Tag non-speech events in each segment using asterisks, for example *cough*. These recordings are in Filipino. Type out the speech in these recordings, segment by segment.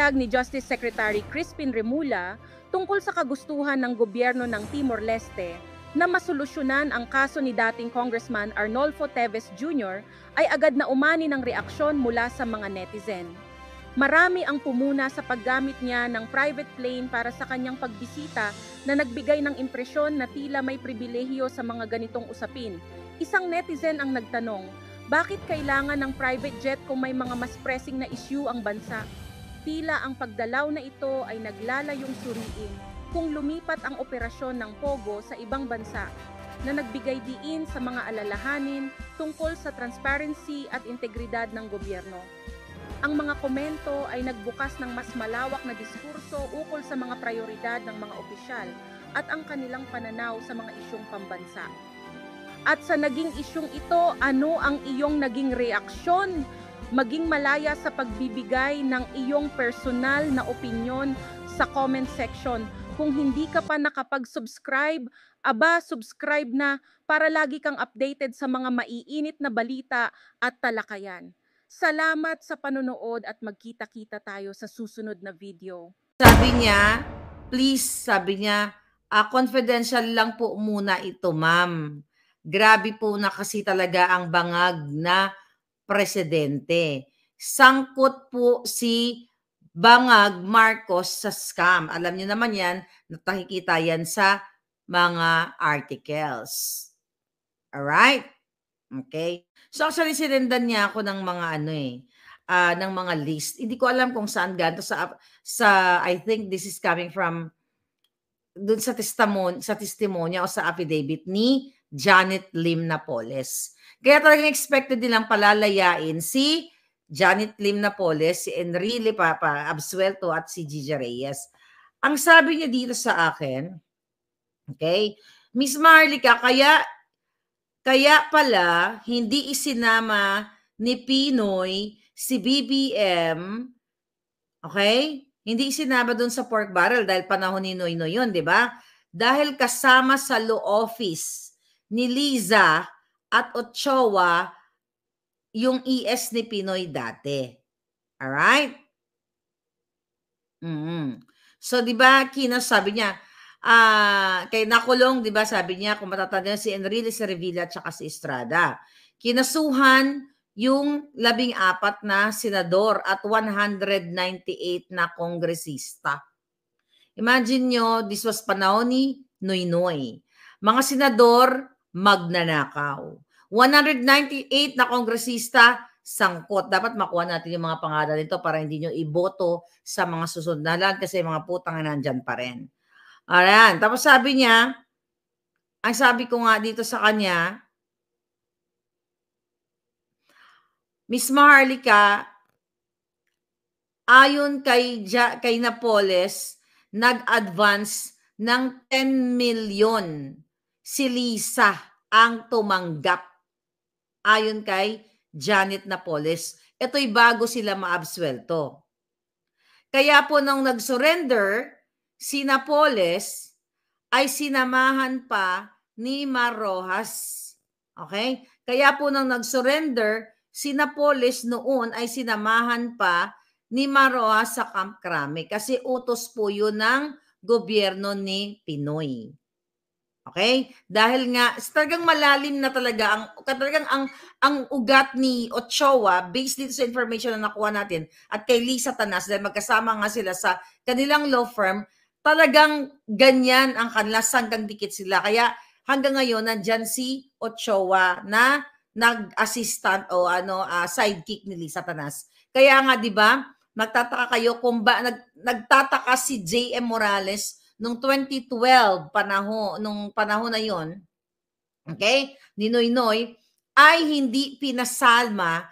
pahayag ni Justice Secretary Crispin Remulla tungkol sa kagustuhan ng gobyerno ng Timor-Leste na masolusyonan ang kaso ni dating Congressman Arnolfo Teves Jr. ay agad na umani ng reaksyon mula sa mga netizen. Marami ang pumuna sa paggamit niya ng private plane para sa kanyang pagbisita na nagbigay ng impresyon na tila may pribilehiyo sa mga ganitong usapin. Isang netizen ang nagtanong, bakit kailangan ng private jet kung may mga mas pressing na issue ang bansa? Tila ang pagdalaw na ito ay naglalayong suriin kung lumipat ang operasyon ng Pogo sa ibang bansa na nagbigay diin sa mga alalahanin tungkol sa transparency at integridad ng gobyerno. Ang mga komento ay nagbukas ng mas malawak na diskurso ukol sa mga prioridad ng mga opisyal at ang kanilang pananaw sa mga isyong pambansa. At sa naging isyong ito, ano ang iyong naging reaksyon? Maging malaya sa pagbibigay ng iyong personal na opinion sa comment section. Kung hindi ka pa nakapag-subscribe, aba, subscribe na para lagi kang updated sa mga maiinit na balita at talakayan. Salamat sa panonood at magkita-kita tayo sa susunod na video. Sabi niya, please, sabi niya, uh, confidential lang po muna ito, ma'am. Grabe po na kasi talaga ang bangag na presidente. Sangkot po si Bangag Marcos sa scam. Alam niyo naman yan, nakikita yan sa mga articles. Alright? Okay? So actually, sirendan niya ako ng mga ano eh, uh, ng mga list. Hindi ko alam kung saan ganto sa sa I think this is coming from dun sa testimony sa testimonya o sa affidavit ni Janet Lim Napoles. Kaya talagang expected nilang palalayain si Janet Lim Napoles, si Enrile Papa Absuelto at si Gigi Reyes. Ang sabi niya dito sa akin, okay, Miss Marlica, kaya, kaya pala hindi isinama ni Pinoy si BBM, okay, hindi isinama doon sa pork barrel dahil panahon ni Noy Noy yun, di ba? Dahil kasama sa law office ni Liza at Ochoa yung ES ni Pinoy dati. Alright? Mm. So, di ba, Kina, sabi niya, uh, kay Nakulong, di ba, sabi niya, kung matatanda si Enrile, si Revilla, at saka si Estrada. Kinasuhan yung labing apat na senador at 198 na kongresista. Imagine nyo, this was panahon ni Noynoy. Mga senador magnanakaw. 198 na kongresista sangkot. Dapat makuha natin yung mga pangalan nito para hindi nyo iboto sa mga susunod na lang kasi mga putang na nandyan pa rin. Ayan. Tapos sabi niya, ang sabi ko nga dito sa kanya, Miss Maharlika, ayon kay, ja, kay Napoles, nag-advance ng 10 million si Lisa ang tumanggap ayon kay Janet Napoles. Ito'y bago sila maabswelto. Kaya po nung nag-surrender, si Napoles ay sinamahan pa ni Marojas. Okay? Kaya po nang nag-surrender, si Napoles noon ay sinamahan pa ni Maroas sa Camp Crame kasi utos po yun ng gobyerno ni Pinoy. Okay? Dahil nga talagang malalim na talaga ang talagang ang ang ugat ni Ochoa based dito sa information na nakuha natin at kay Lisa Tanas dahil magkasama nga sila sa kanilang law firm, talagang ganyan ang kanila sanggang dikit sila. Kaya hanggang ngayon nandiyan si Ochoa na nag-assistant o ano uh, sidekick ni Lisa Tanas. Kaya nga 'di ba? Magtataka kayo kung ba nag, nagtataka si JM Morales nung 2012 panahon nung panahon na yon okay ni Noy Noy ay hindi pinasalma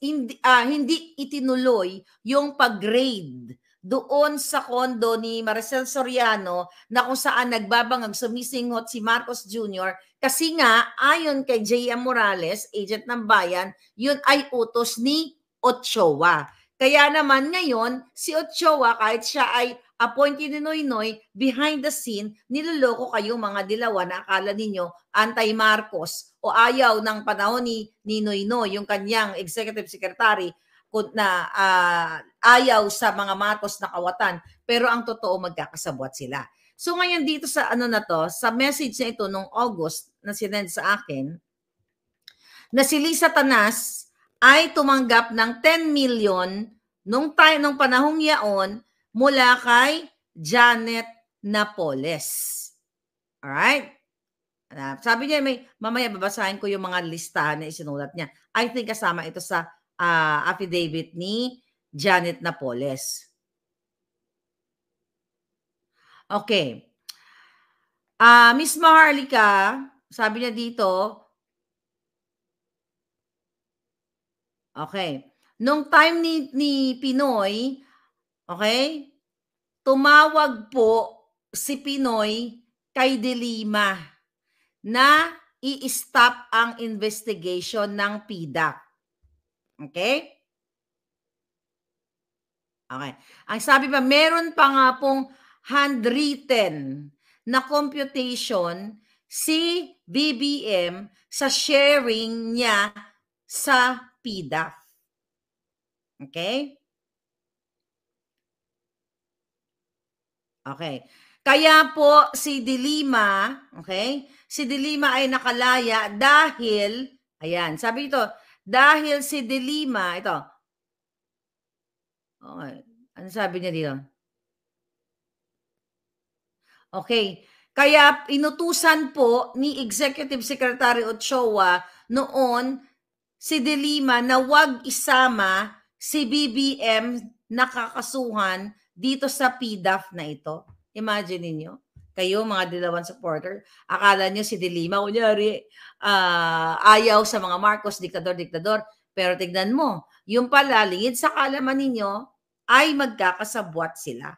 hindi, uh, hindi itinuloy yung pag-grade doon sa kondo ni Maricel Soriano na kung saan nagbabangag sumisinghot si Marcos Jr. Kasi nga, ayon kay J.M. Morales, agent ng bayan, yun ay utos ni Ochoa. Kaya naman ngayon, si Ochoa kahit siya ay appointed ni Noy Noy, behind the scene, niloloko kayo mga dilawa na akala ninyo anti-Marcos o ayaw ng panahon ni, ni Noy Noy, yung kanyang executive secretary, na uh, ayaw sa mga Marcos na kawatan. Pero ang totoo, magkakasabwat sila. So ngayon dito sa ano na to, sa message na ito nung August na sinend sa akin, na si Lisa Tanas ay tumanggap ng 10 million nung, tayo, nung panahong yaon mula kay Janet Napoles. Alright? Uh, sabi niya, may, mamaya babasahin ko yung mga listahan na isinulat niya. I think kasama ito sa uh, affidavit ni Janet Napoles. Okay. Uh, Miss Maharlika, sabi niya dito, okay, nung time ni, ni Pinoy, Okay? Tumawag po si Pinoy kay Dilima na i-stop ang investigation ng PIDAC. Okay? Okay. Ang sabi pa, meron pa nga pong handwritten na computation si BBM sa sharing niya sa PIDAC. Okay? Okay. Kaya po si Dilima, okay? Si Dilima ay nakalaya dahil, ayan, sabi ito, dahil si Dilima, ito. Okay. Ano sabi niya dito? Okay. Kaya inutusan po ni Executive Secretary Ochoa noon si Dilima na wag isama si BBM nakakasuhan dito sa PDAF na ito. Imagine niyo kayo mga Dilawan supporter, akala niyo si Dilima, kunyari, uh, ayaw sa mga Marcos, diktador, diktador. Pero tignan mo, yung pala, lingid sa kalaman ninyo, ay magkakasabwat sila.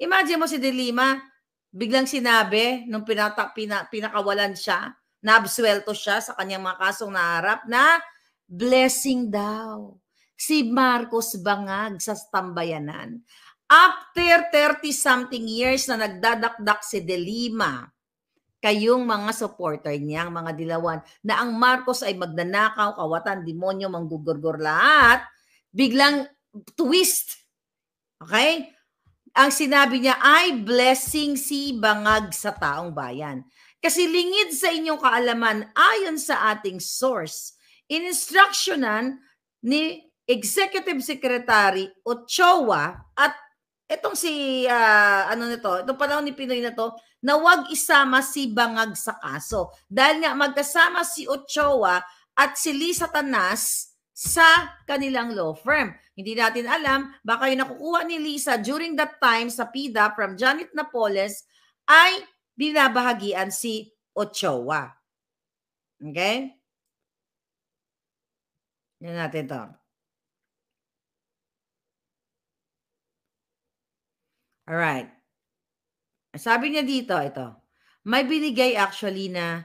Imagine mo si Dilima, biglang sinabi, nung pinata, pina, pinakawalan siya, naabswelto siya sa kanyang mga kasong naharap na blessing daw. Si Marcos Bangag sa tambayanan After 30-something years na nagdadakdak si De Lima, kayong mga supporter niya, mga dilawan, na ang Marcos ay magnanakaw, kawatan, demonyo, manggugurgur lahat, biglang twist. Okay? Ang sinabi niya ay blessing si bangag sa taong bayan. Kasi lingid sa inyong kaalaman, ayon sa ating source, instructionan ni Executive Secretary Ochoa at etong si uh, ano nito, itong panahon ni Pinoy na to, na wag isama si Bangag sa kaso. Dahil nga magkasama si Ochoa at si Lisa Tanas sa kanilang law firm. Hindi natin alam, baka yung nakukuha ni Lisa during that time sa PIDA from Janet Napoles ay binabahagian si Ochoa. Okay? Yan natin to. All right. Sabi niya dito, ito. May binigay actually na,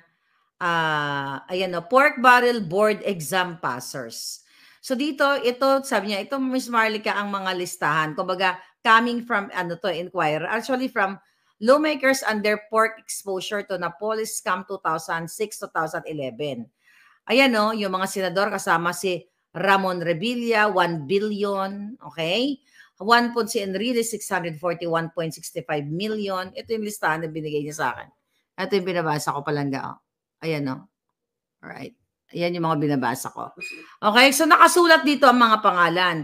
uh, ayan o, pork barrel board exam passers. So dito, ito, sabi niya, ito Miss Marlica ang mga listahan. Kumbaga, coming from, ano to, inquire. Actually from lawmakers and their pork exposure to Napolis scam 2006-2011. Ayan no, yung mga senador kasama si Ramon Revilla, 1 billion, okay? One po si Enrile, 641.65 million. Ito yung listahan na binigay niya sa akin. Ito yung binabasa ko palangga. Oh. Ayan o. Oh. Alright. Ayan yung mga binabasa ko. Okay, so nakasulat dito ang mga pangalan.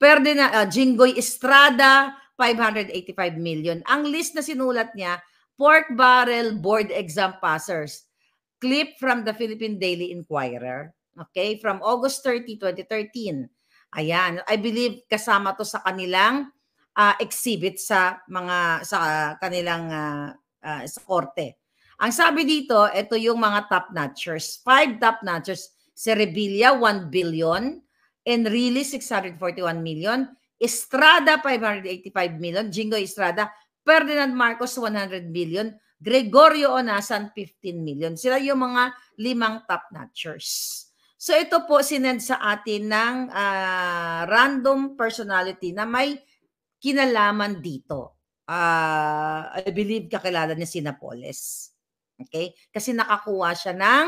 Perde na, uh, ah, Jingoy Estrada, 585 million. Ang list na sinulat niya, pork barrel board exam passers. Clip from the Philippine Daily Inquirer. Okay, from August 30, 2013. Ayan, I believe kasama to sa kanilang uh, exhibit sa mga sa ah, kanilang uh, uh, sa korte. Ang sabi dito, ito yung mga top notchers. Five top notchers, Cerebilla 1 billion, Enrile 641 million, Estrada 585 million, Jingo Estrada, Ferdinand Marcos 100 million, Gregorio Onasan 15 million. Sila yung mga limang top notchers. So ito po sinend sa atin ng uh, random personality na may kinalaman dito. Uh, I believe kakilala ni Sinapolis. Okay? Kasi nakakuha siya ng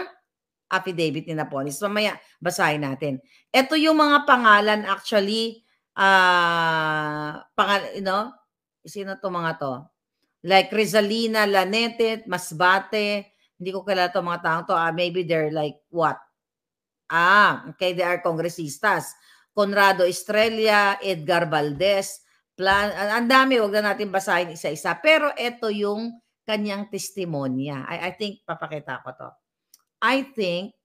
affidavit ni Napolis. Mamaya, basahin natin. Ito yung mga pangalan actually, uh, pangal, you know, sino to mga to? Like Rizalina Lanete, Masbate, hindi ko kilala to mga taong to. Uh, maybe they're like what? Ah, okay, they are kongresistas. Conrado Estrella, Edgar Valdez, plan, ah, ang dami, wag na natin basahin isa-isa. Pero ito yung kanyang testimonya. I, I think, papakita ko to. I think,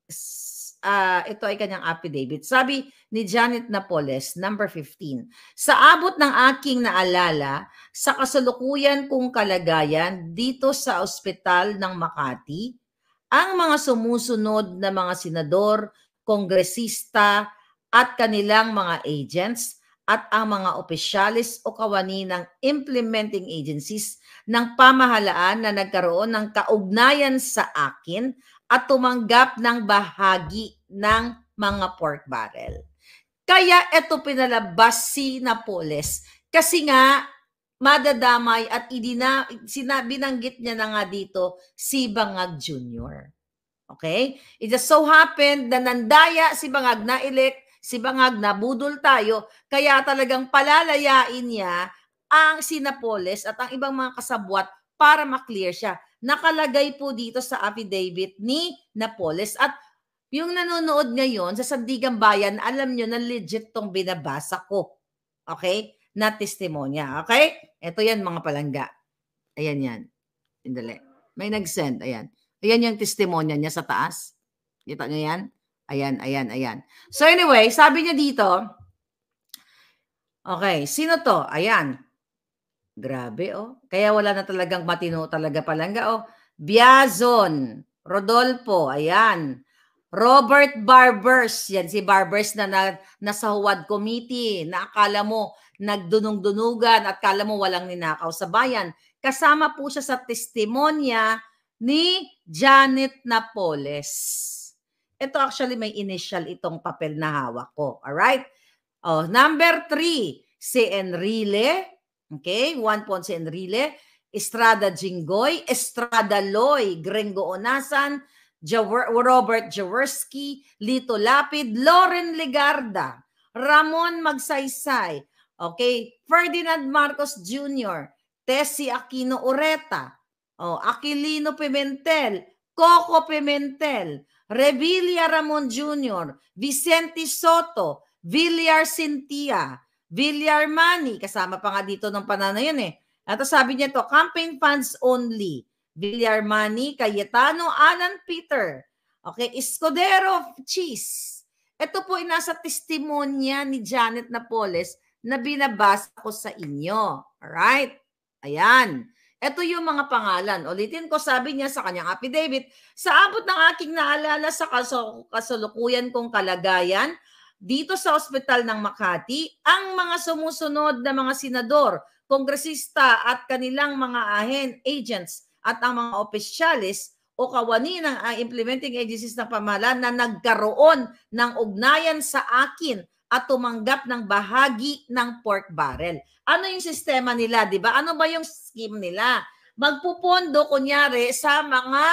uh, ito ay kanyang affidavit. Sabi ni Janet Napoles, number 15, Sa abot ng aking naalala, sa kasalukuyan kong kalagayan dito sa ospital ng Makati, ang mga sumusunod na mga senador, kongresista at kanilang mga agents at ang mga opisyalis o kawani ng implementing agencies ng pamahalaan na nagkaroon ng kaugnayan sa akin at tumanggap ng bahagi ng mga pork barrel. Kaya ito pinalabas si Napoles kasi nga madadamay at idina, sinabi, git niya na nga dito si Bangag Jr. Okay? It just so happened na nandaya si Bangag na elect, si Bangag na budol tayo, kaya talagang palalayain niya ang Sinapolis at ang ibang mga kasabwat para maklear siya. Nakalagay po dito sa affidavit ni Napoles at yung nanonood ngayon sa Sandigan Bayan, alam nyo na legit tong binabasa ko. Okay? Na testimonya. Okay? Ito yan mga palangga. Ayan yan. Indali. May nag-send. Ayan. Ayan yung testimonya niya sa taas. Kita niyo yan? Ayan, ayan, ayan. So anyway, sabi niya dito, okay, sino to? Ayan. Grabe, oh. Kaya wala na talagang matino talaga palangga, oh. Biazon, Rodolfo, ayan. Robert Barbers, yan si Barbers na, na nasa Huwad Committee, na akala mo nagdunong-dunugan at akala mo walang ninakaw sa bayan. Kasama po siya sa testimonya ni Janet Napoles. Ito actually may initial itong papel na hawak ko. All right? Oh, number three, si Enrile. Okay? One point si Enrile. Estrada Jingoy, Estrada Loy, Gringo Onasan, Robert Jaworski, Lito Lapid, Lauren Legarda, Ramon Magsaysay, okay, Ferdinand Marcos Jr., Tessie Aquino Oreta, Oh, Aquilino Pimentel, Coco Pimentel, Revilla Ramon Jr., Vicente Soto, Villar Cynthia, Villar Manny, kasama pa nga dito ng panana yun eh. At sabi niya to, campaign funds only. Villar Manny, Cayetano, Alan Peter. Okay, Escudero Cheese. Ito po ay nasa testimonya ni Janet Napoles na binabasa ko sa inyo. Alright? Ayan. Ito yung mga pangalan. Ulitin ko, sabi niya sa kanyang affidavit, sa abot ng aking naalala sa kasalukuyan kong kalagayan, dito sa ospital ng Makati, ang mga sumusunod na mga senador, kongresista at kanilang mga ahen, agents at ang mga opisyalis o kawani ng uh, implementing agencies ng pamahalaan na nagkaroon ng ugnayan sa akin at tumanggap ng bahagi ng pork barrel. Ano yung sistema nila, di ba? Ano ba yung scheme nila? Magpupondo, kunyari, sa mga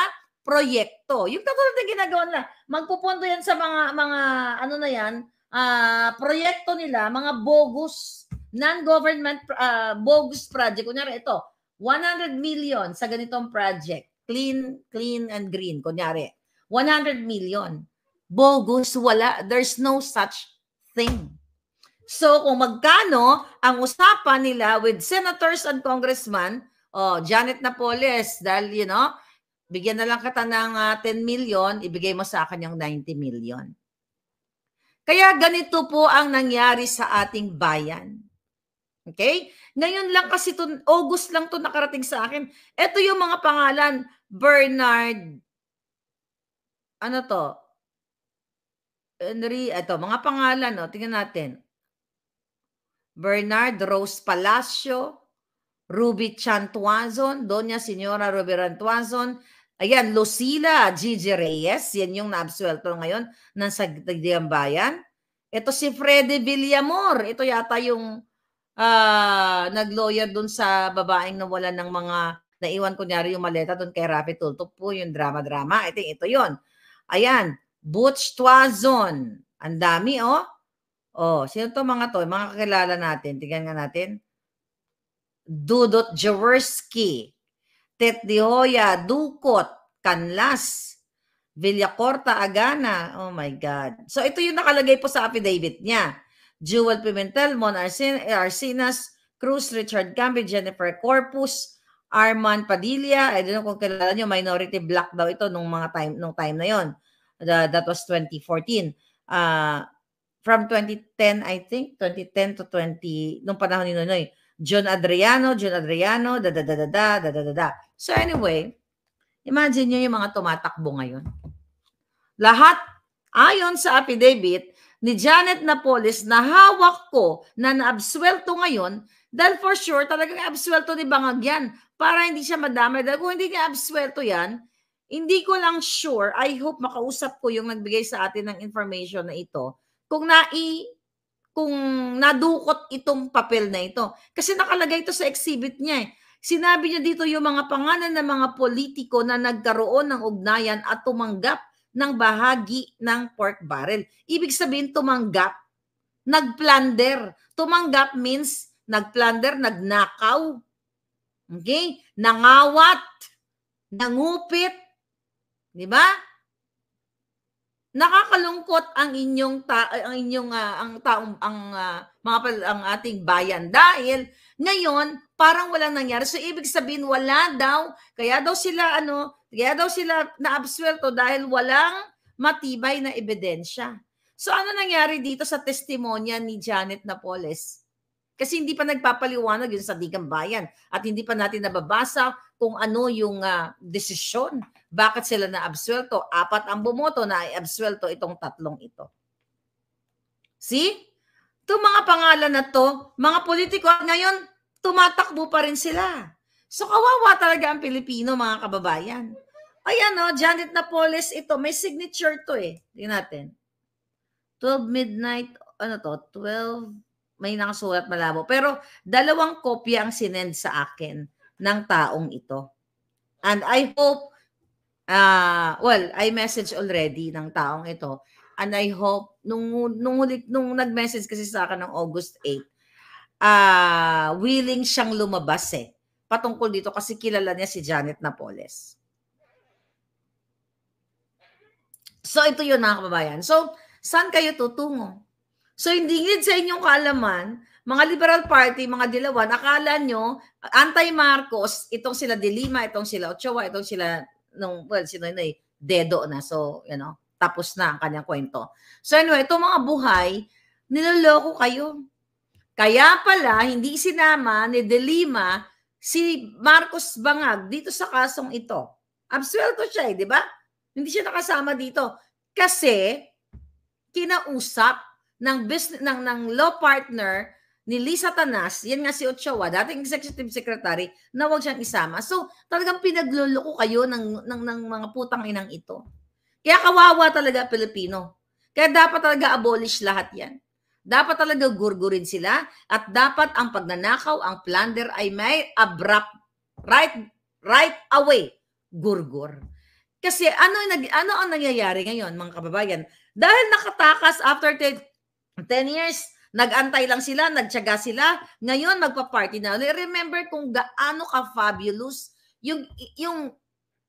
proyekto. Yung katulad na ginagawa nila, magpupondo yan sa mga, mga ano na yan, uh, proyekto nila, mga bogus, non-government uh, bogus project. Kunyari, ito, 100 million sa ganitong project. Clean, clean and green, kunyari. 100 million. Bogus, wala. There's no such thing. So kung magkano ang usapan nila with senators and congressmen, oh, Janet Napoles, dahil you know, bigyan na lang kita ng uh, ah, 10 million, ibigay mo sa akin yung 90 million. Kaya ganito po ang nangyari sa ating bayan. Okay? Ngayon lang kasi to, August lang to nakarating sa akin. Ito yung mga pangalan, Bernard, ano to, Henry, ito, mga pangalan, no? tingnan natin. Bernard Rose Palacio, Ruby Chantuazon, Doña Señora Rivera Antuazon, ayan, Lucila Gigi Reyes, yan yung naabsuelto ngayon ng Sagdagang Bayan. Ito si Freddy Villamor, ito yata yung uh, nag-lawyer dun sa babaeng nawala ng mga naiwan kunyari yung maleta dun kay Rapi Tulto po yung drama-drama. I think ito yon Ayan, Butch Tuazon. Ang dami, oh. Oh, sino to mga to? Mga kakilala natin. Tingnan nga natin. Dudot Jaworski. Tet Dihoya. Dukot. Kanlas. Villacorta Agana. Oh my God. So ito yung nakalagay po sa affidavit niya. Jewel Pimentel, Mon Arcin eh, Cruz, Richard Gambi, Jennifer Corpus, Arman Padilla. I don't know kung kilala nyo, minority black daw ito nung mga time, nung time na yon The, that was 2014. Uh, from 2010, I think, 2010 to 20, nung panahon ni Nonoy, John Adriano, John Adriano, da da da da da da da da. So anyway, imagine niyo yung mga tumatakbo ngayon. Lahat ayon sa affidavit ni Janet Napolis na hawak ko na naabswelto ngayon dahil for sure talagang absuelto ni Bangag yan para hindi siya madamay. Dahil kung hindi niya absuelto yan, hindi ko lang sure. I hope makausap ko yung nagbigay sa atin ng information na ito. Kung nai kung nadukot itong papel na ito. Kasi nakalagay ito sa exhibit niya eh. Sinabi niya dito yung mga pangalan ng mga politiko na nagkaroon ng ugnayan at tumanggap ng bahagi ng pork barrel. Ibig sabihin tumanggap, nagplunder. Tumanggap means nagplunder, nagnakaw. Okay? Nangawat, nangupit, 'Di ba? Nakakalungkot ang inyong ta- eh, ang inyong uh, ang taong ang uh, mga pal- ang ating bayan dahil ngayon parang wala nangyari. So ibig sabihin wala daw kaya daw sila ano, kaya daw sila naabsuelto dahil walang matibay na ebidensya. So ano nangyari dito sa testimonya ni Janet Napoles? Kasi hindi pa nagpapaliwanag yun sa digang bayan at hindi pa natin nababasa kung ano yung uh, desisyon bakit sila naabsuelto? Apat ang bumoto na ay absuelto itong tatlong ito. See? Ito mga pangalan na to, mga politiko ngayon, tumatakbo pa rin sila. So kawawa talaga ang Pilipino mga kababayan. Ayan o, oh, Janet Napoles ito, may signature to eh. Tingnan natin. 12 midnight, ano to, 12 may nakasulat malabo. Pero dalawang kopya ang sinend sa akin ng taong ito. And I hope uh, well, I message already ng taong ito. And I hope, nung, nung, ulit, nung nag-message kasi sa akin ng August 8, uh, ah, willing siyang lumabas eh. Patungkol dito kasi kilala niya si Janet Napoles. So ito yun mga kababayan. So saan kayo tutungo? So hindi din sa inyong kaalaman, mga Liberal Party, mga Dilawan, akala nyo, anti-Marcos, itong sila Dilima, itong sila Ochoa, itong sila nung well, si Noynoy, eh, dedo na. So, you know, tapos na ang kanyang kwento. So anyway, itong mga buhay, niloloko kayo. Kaya pala, hindi sinama ni Delima si Marcos Bangag dito sa kasong ito. Absuelto siya eh, di ba? Hindi siya nakasama dito. Kasi, kinausap ng business ng ng law partner ni Lisa Tanas, yan nga si Ochoa, dating executive secretary, na huwag siyang isama. So, talagang pinagluloko kayo ng, ng, ng mga putang inang ito. Kaya kawawa talaga Pilipino. Kaya dapat talaga abolish lahat yan. Dapat talaga gurgurin sila at dapat ang pagnanakaw, ang plunder ay may abrupt right right away gurgur. Kasi ano nag ano ang nangyayari ngayon mga kababayan? Dahil nakatakas after 10, 10 years Nagantay lang sila, nagtyaga sila. Ngayon, magpa-party na. Remember kung gaano ka fabulous yung, yung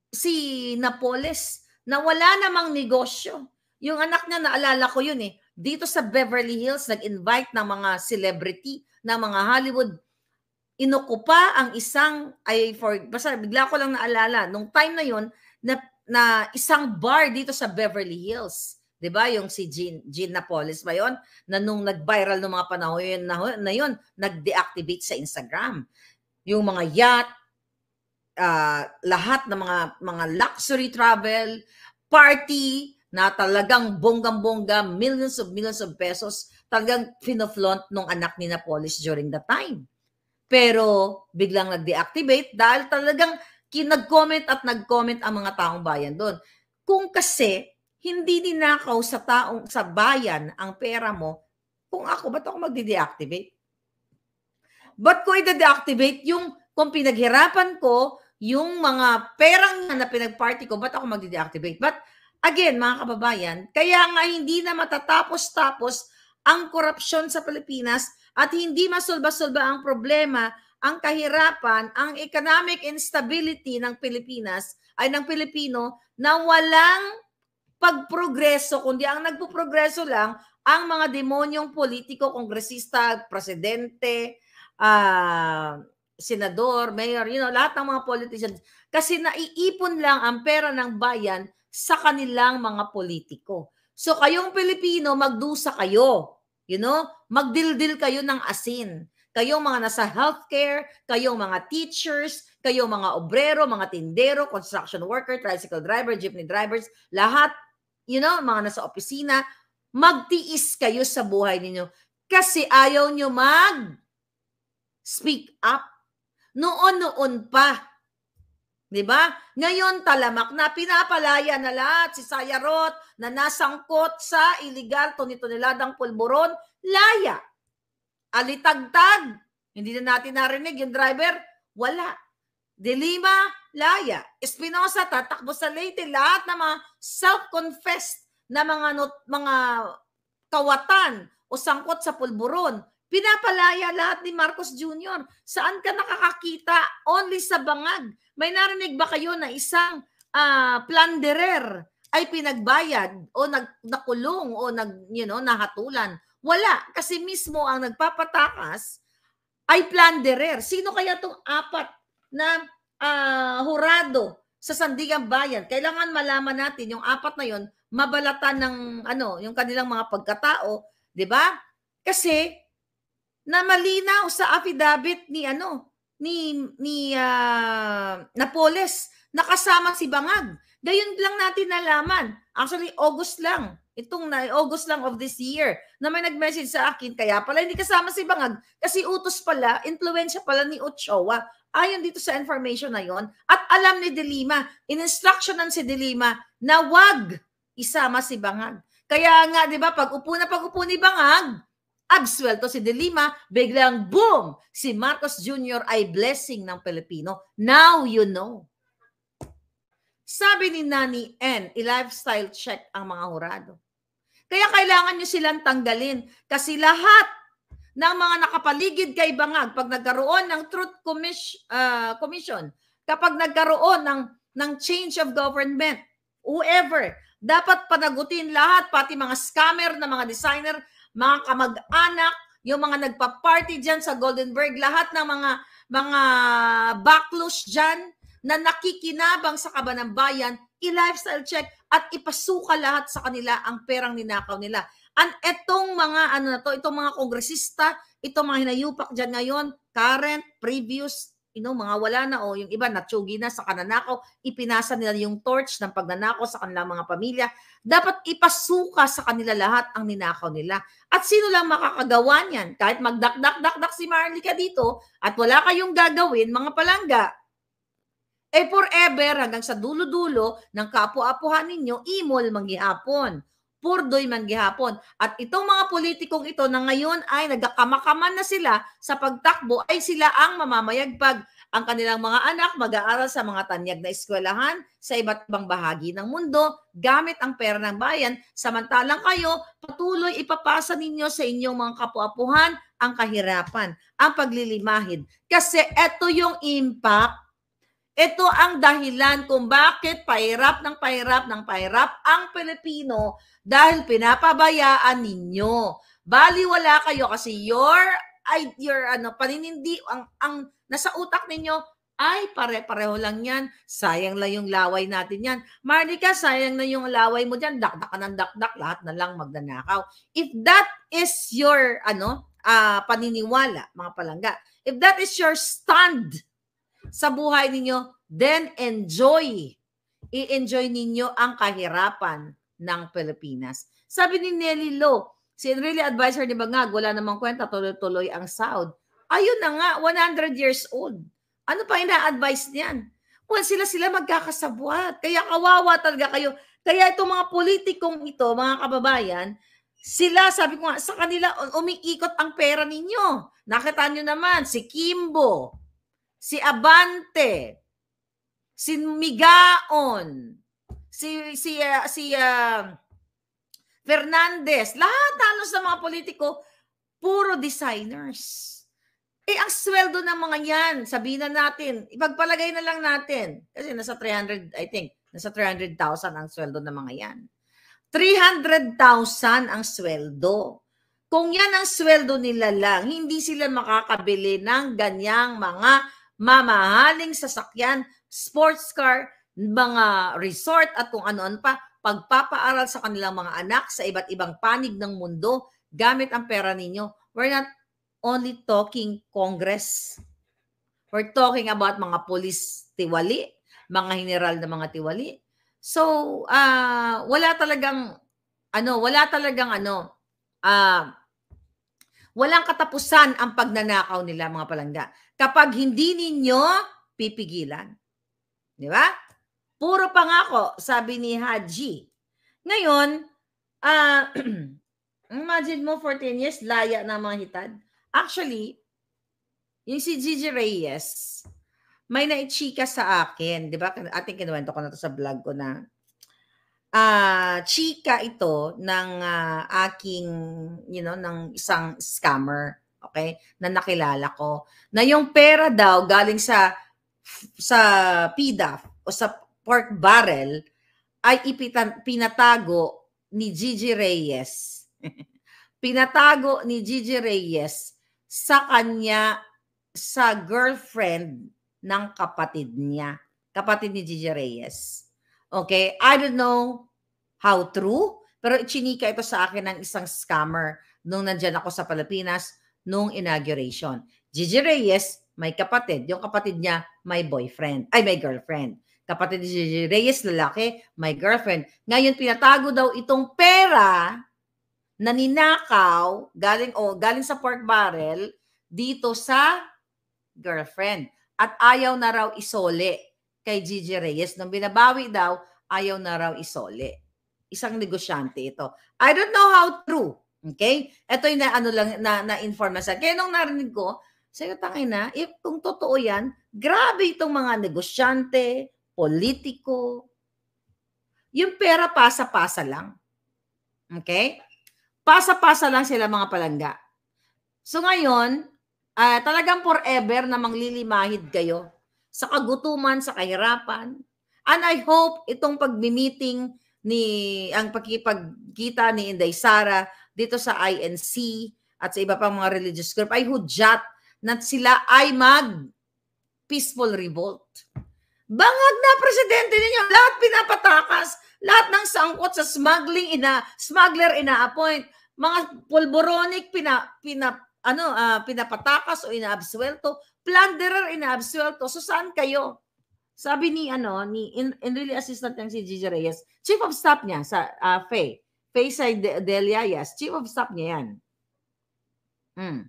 si Napoles na wala namang negosyo. Yung anak niya, naalala ko yun eh. Dito sa Beverly Hills, nag-invite ng mga celebrity, ng mga Hollywood. Inukupa ang isang, ay for, basta bigla ko lang naalala, nung time na yun, na, na isang bar dito sa Beverly Hills 'di ba? Yung si Jean Jean Napolis ba 'yon? Na nung nag-viral ng mga panahon yun na, na 'yon, nag-deactivate sa Instagram. Yung mga yacht, uh, lahat ng mga mga luxury travel, party na talagang bonggang-bongga, millions of millions of pesos talagang finoflaunt nung anak ni Napolis during the time. Pero biglang nag-deactivate dahil talagang kinag-comment at nag-comment ang mga taong bayan doon. Kung kasi hindi ninakaw sa taong sa bayan ang pera mo, kung ako, ba't ako magde-deactivate? Ba't ko i-deactivate yung kung pinaghirapan ko yung mga perang na pinagparty ko, ba't ako magde-deactivate? But again, mga kababayan, kaya nga hindi na matatapos-tapos ang korupsyon sa Pilipinas at hindi masulba-sulba ang problema, ang kahirapan, ang economic instability ng Pilipinas ay ng Pilipino na walang pagprogreso, kundi ang nagpuprogreso lang ang mga demonyong politiko, kongresista, presidente, uh, senador, mayor, you know, lahat ng mga politicians. Kasi naiipon lang ang pera ng bayan sa kanilang mga politiko. So kayong Pilipino, magdusa kayo. You know, magdildil kayo ng asin. Kayong mga nasa healthcare, kayong mga teachers, kayong mga obrero, mga tindero, construction worker, tricycle driver, jeepney drivers, lahat you know, mga nasa opisina, magtiis kayo sa buhay ninyo kasi ayaw nyo mag speak up. Noon-noon pa. Di ba? Ngayon talamak na pinapalaya na lahat si Sayarot na nasangkot sa iligal tonitoneladang pulburon, laya. Alitagtag. Hindi na natin narinig yung driver. Wala. Dilima, Laya, Espinosa, tatakbo sa Leyte, lahat ng mga self-confessed na mga not, mga kawatan o sangkot sa pulburon. Pinapalaya lahat ni Marcos Jr. Saan ka nakakakita? Only sa bangag. May narinig ba kayo na isang uh, planderer ay pinagbayad o nag, nakulong o nag, you know, nahatulan? Wala. Kasi mismo ang nagpapatakas ay planderer. Sino kaya itong apat na uh, hurado sa Sandigan Bayan. Kailangan malaman natin yung apat na yon mabalatan ng ano, yung kanilang mga pagkatao, 'di ba? Kasi na malinaw sa affidavit ni ano, ni ni uh, Napoles nakasama si Bangag. Gayon lang natin nalaman. Actually, August lang. Itong na, August lang of this year na may nag-message sa akin. Kaya pala hindi kasama si Bangag. Kasi utos pala, influensya pala ni Ochoa ayon dito sa information na yon at alam ni Delima, in-instructionan si Delima na wag isama si Bangag. Kaya nga, di ba, pag upo na pag upo ni Bangag, absuelto si De Lima, biglang boom, si Marcos Jr. ay blessing ng Pilipino. Now you know. Sabi ni Nani N, i-lifestyle check ang mga hurado. Kaya kailangan nyo silang tanggalin kasi lahat ng mga nakapaligid kay Bangag pag nagkaroon ng Truth ah, Commission, kapag nagkaroon ng, ng change of government, whoever, dapat panagutin lahat, pati mga scammer na mga designer, mga kamag-anak, yung mga nagpa-party dyan sa Goldenberg, lahat ng mga mga backlash dyan na nakikinabang sa kaban ng bayan, i-lifestyle check at ipasuka lahat sa kanila ang perang ninakaw nila. An etong mga ano na to, itong mga kongresista, itong mga hinayupak diyan ngayon, current, previous, you know, mga wala na o oh, yung iba natsugi na sa kananakaw, ipinasa nila yung torch ng pagnanakaw sa kanilang mga pamilya. Dapat ipasuka sa kanila lahat ang ninakaw nila. At sino lang makakagawa niyan? Kahit magdakdak-dakdak si Marlica dito at wala kayong gagawin, mga palangga, eh forever hanggang sa dulo-dulo ng kapwa-apuhan ninyo, imol manghihapon. Purdoy man gihapon. At itong mga politikong ito na ngayon ay nagkakamakaman na sila sa pagtakbo ay sila ang mamamayagpag ang kanilang mga anak mag-aaral sa mga tanyag na eskwelahan sa iba't ibang bahagi ng mundo gamit ang pera ng bayan samantalang kayo patuloy ipapasa ninyo sa inyong mga kapuapuhan ang kahirapan, ang paglilimahid. Kasi ito yung impact ito ang dahilan kung bakit pahirap ng pahirap ng pahirap ang Pilipino dahil pinapabayaan ninyo. Baliwala kayo kasi your ay your ano panindi ang ang nasa utak ninyo ay pare-pareho lang yan. Sayang lang yung laway natin yan. Marlika, sayang na yung laway mo diyan. Dakdak ka ng dakdak, lahat na lang magnanakaw. If that is your ano, uh, paniniwala, mga palangga, if that is your stand sa buhay ninyo, then enjoy. I-enjoy ninyo ang kahirapan ng Pilipinas. Sabi ni Nelly Lo, si Enrile Advisor ni Bangag, wala namang kwenta, tuloy-tuloy ang Saud. Ayun na nga, 100 years old. Ano pa ina-advise niyan? Kung sila-sila magkakasabwat. Kaya kawawa talaga kayo. Kaya itong mga politikong ito, mga kababayan, sila, sabi ko nga, sa kanila umiikot ang pera ninyo. Nakita nyo naman, si Kimbo, si Abante, si Migaon, si si uh, si uh, Fernandez, lahat halos sa mga politiko puro designers. Eh, ang sweldo ng mga yan, sabihin na natin, ipagpalagay na lang natin. Kasi nasa 300, I think, nasa 300,000 ang sweldo ng mga yan. 300,000 ang sweldo. Kung yan ang sweldo nila lang, hindi sila makakabili ng ganyang mga mamahaling sasakyan, sports car, mga resort at kung ano-ano pa, pagpapaaral sa kanilang mga anak sa iba't ibang panig ng mundo gamit ang pera ninyo. We're not only talking Congress. We're talking about mga police tiwali, mga general na mga tiwali. So, uh, wala talagang ano, wala talagang ano, uh, Walang katapusan ang pagnanakaw nila mga palangga. Kapag hindi ninyo pipigilan. Di ba? Puro pangako, sabi ni Haji. Ngayon, uh, *clears throat* imagine mo 14 years, laya na mga hitad. Actually, yung si Gigi Reyes, may naichika sa akin, di ba? Ating kinuwento ko na to sa vlog ko na uh, chika ito ng uh, aking, you know, ng isang scammer, okay, na nakilala ko, na yung pera daw galing sa sa PDAF o sa pork barrel ay ipitan, pinatago ni Gigi Reyes. *laughs* pinatago ni Gigi Reyes sa kanya sa girlfriend ng kapatid niya. Kapatid ni Gigi Reyes. Okay? I don't know how true, pero chinika ito sa akin ng isang scammer nung nandyan ako sa Pilipinas nung inauguration. Gigi Reyes, may kapatid. Yung kapatid niya, may boyfriend. Ay, may girlfriend. Kapatid ni Gigi Reyes, lalaki, may girlfriend. Ngayon, pinatago daw itong pera na ninakaw galing, o galing sa pork barrel dito sa girlfriend. At ayaw na raw isole kay Gigi Reyes nung binabawi daw, ayaw na raw isole. Isang negosyante ito. I don't know how true. Okay? Ito yung na, ano lang, na, na information. Kaya nung narinig ko, sa'yo tangay na, if, kung totoo yan, grabe itong mga negosyante, politiko, yung pera pasa-pasa lang. Okay? Pasa-pasa lang sila mga palangga. So ngayon, uh, talagang forever na manglilimahid kayo sa kagutuman, sa kahirapan. And I hope itong pagmi-meeting ni ang pagkikita ni Inday Sara dito sa INC at sa iba pang mga religious group ay hudyat na sila ay mag peaceful revolt. Bangag na presidente ninyo, lahat pinapatakas, lahat ng sangkot sa smuggling ina smuggler ina-appoint, mga pulboronic pina, pina ano uh, pinapatakas o inaabsuelto, Plunderer in absuelto. So saan kayo? Sabi ni ano ni in, in really assistant ng si Gigi Reyes, chief of staff niya sa uh, Faye. Faye sa De- Delia, yes. Chief of staff niya yan. Hmm.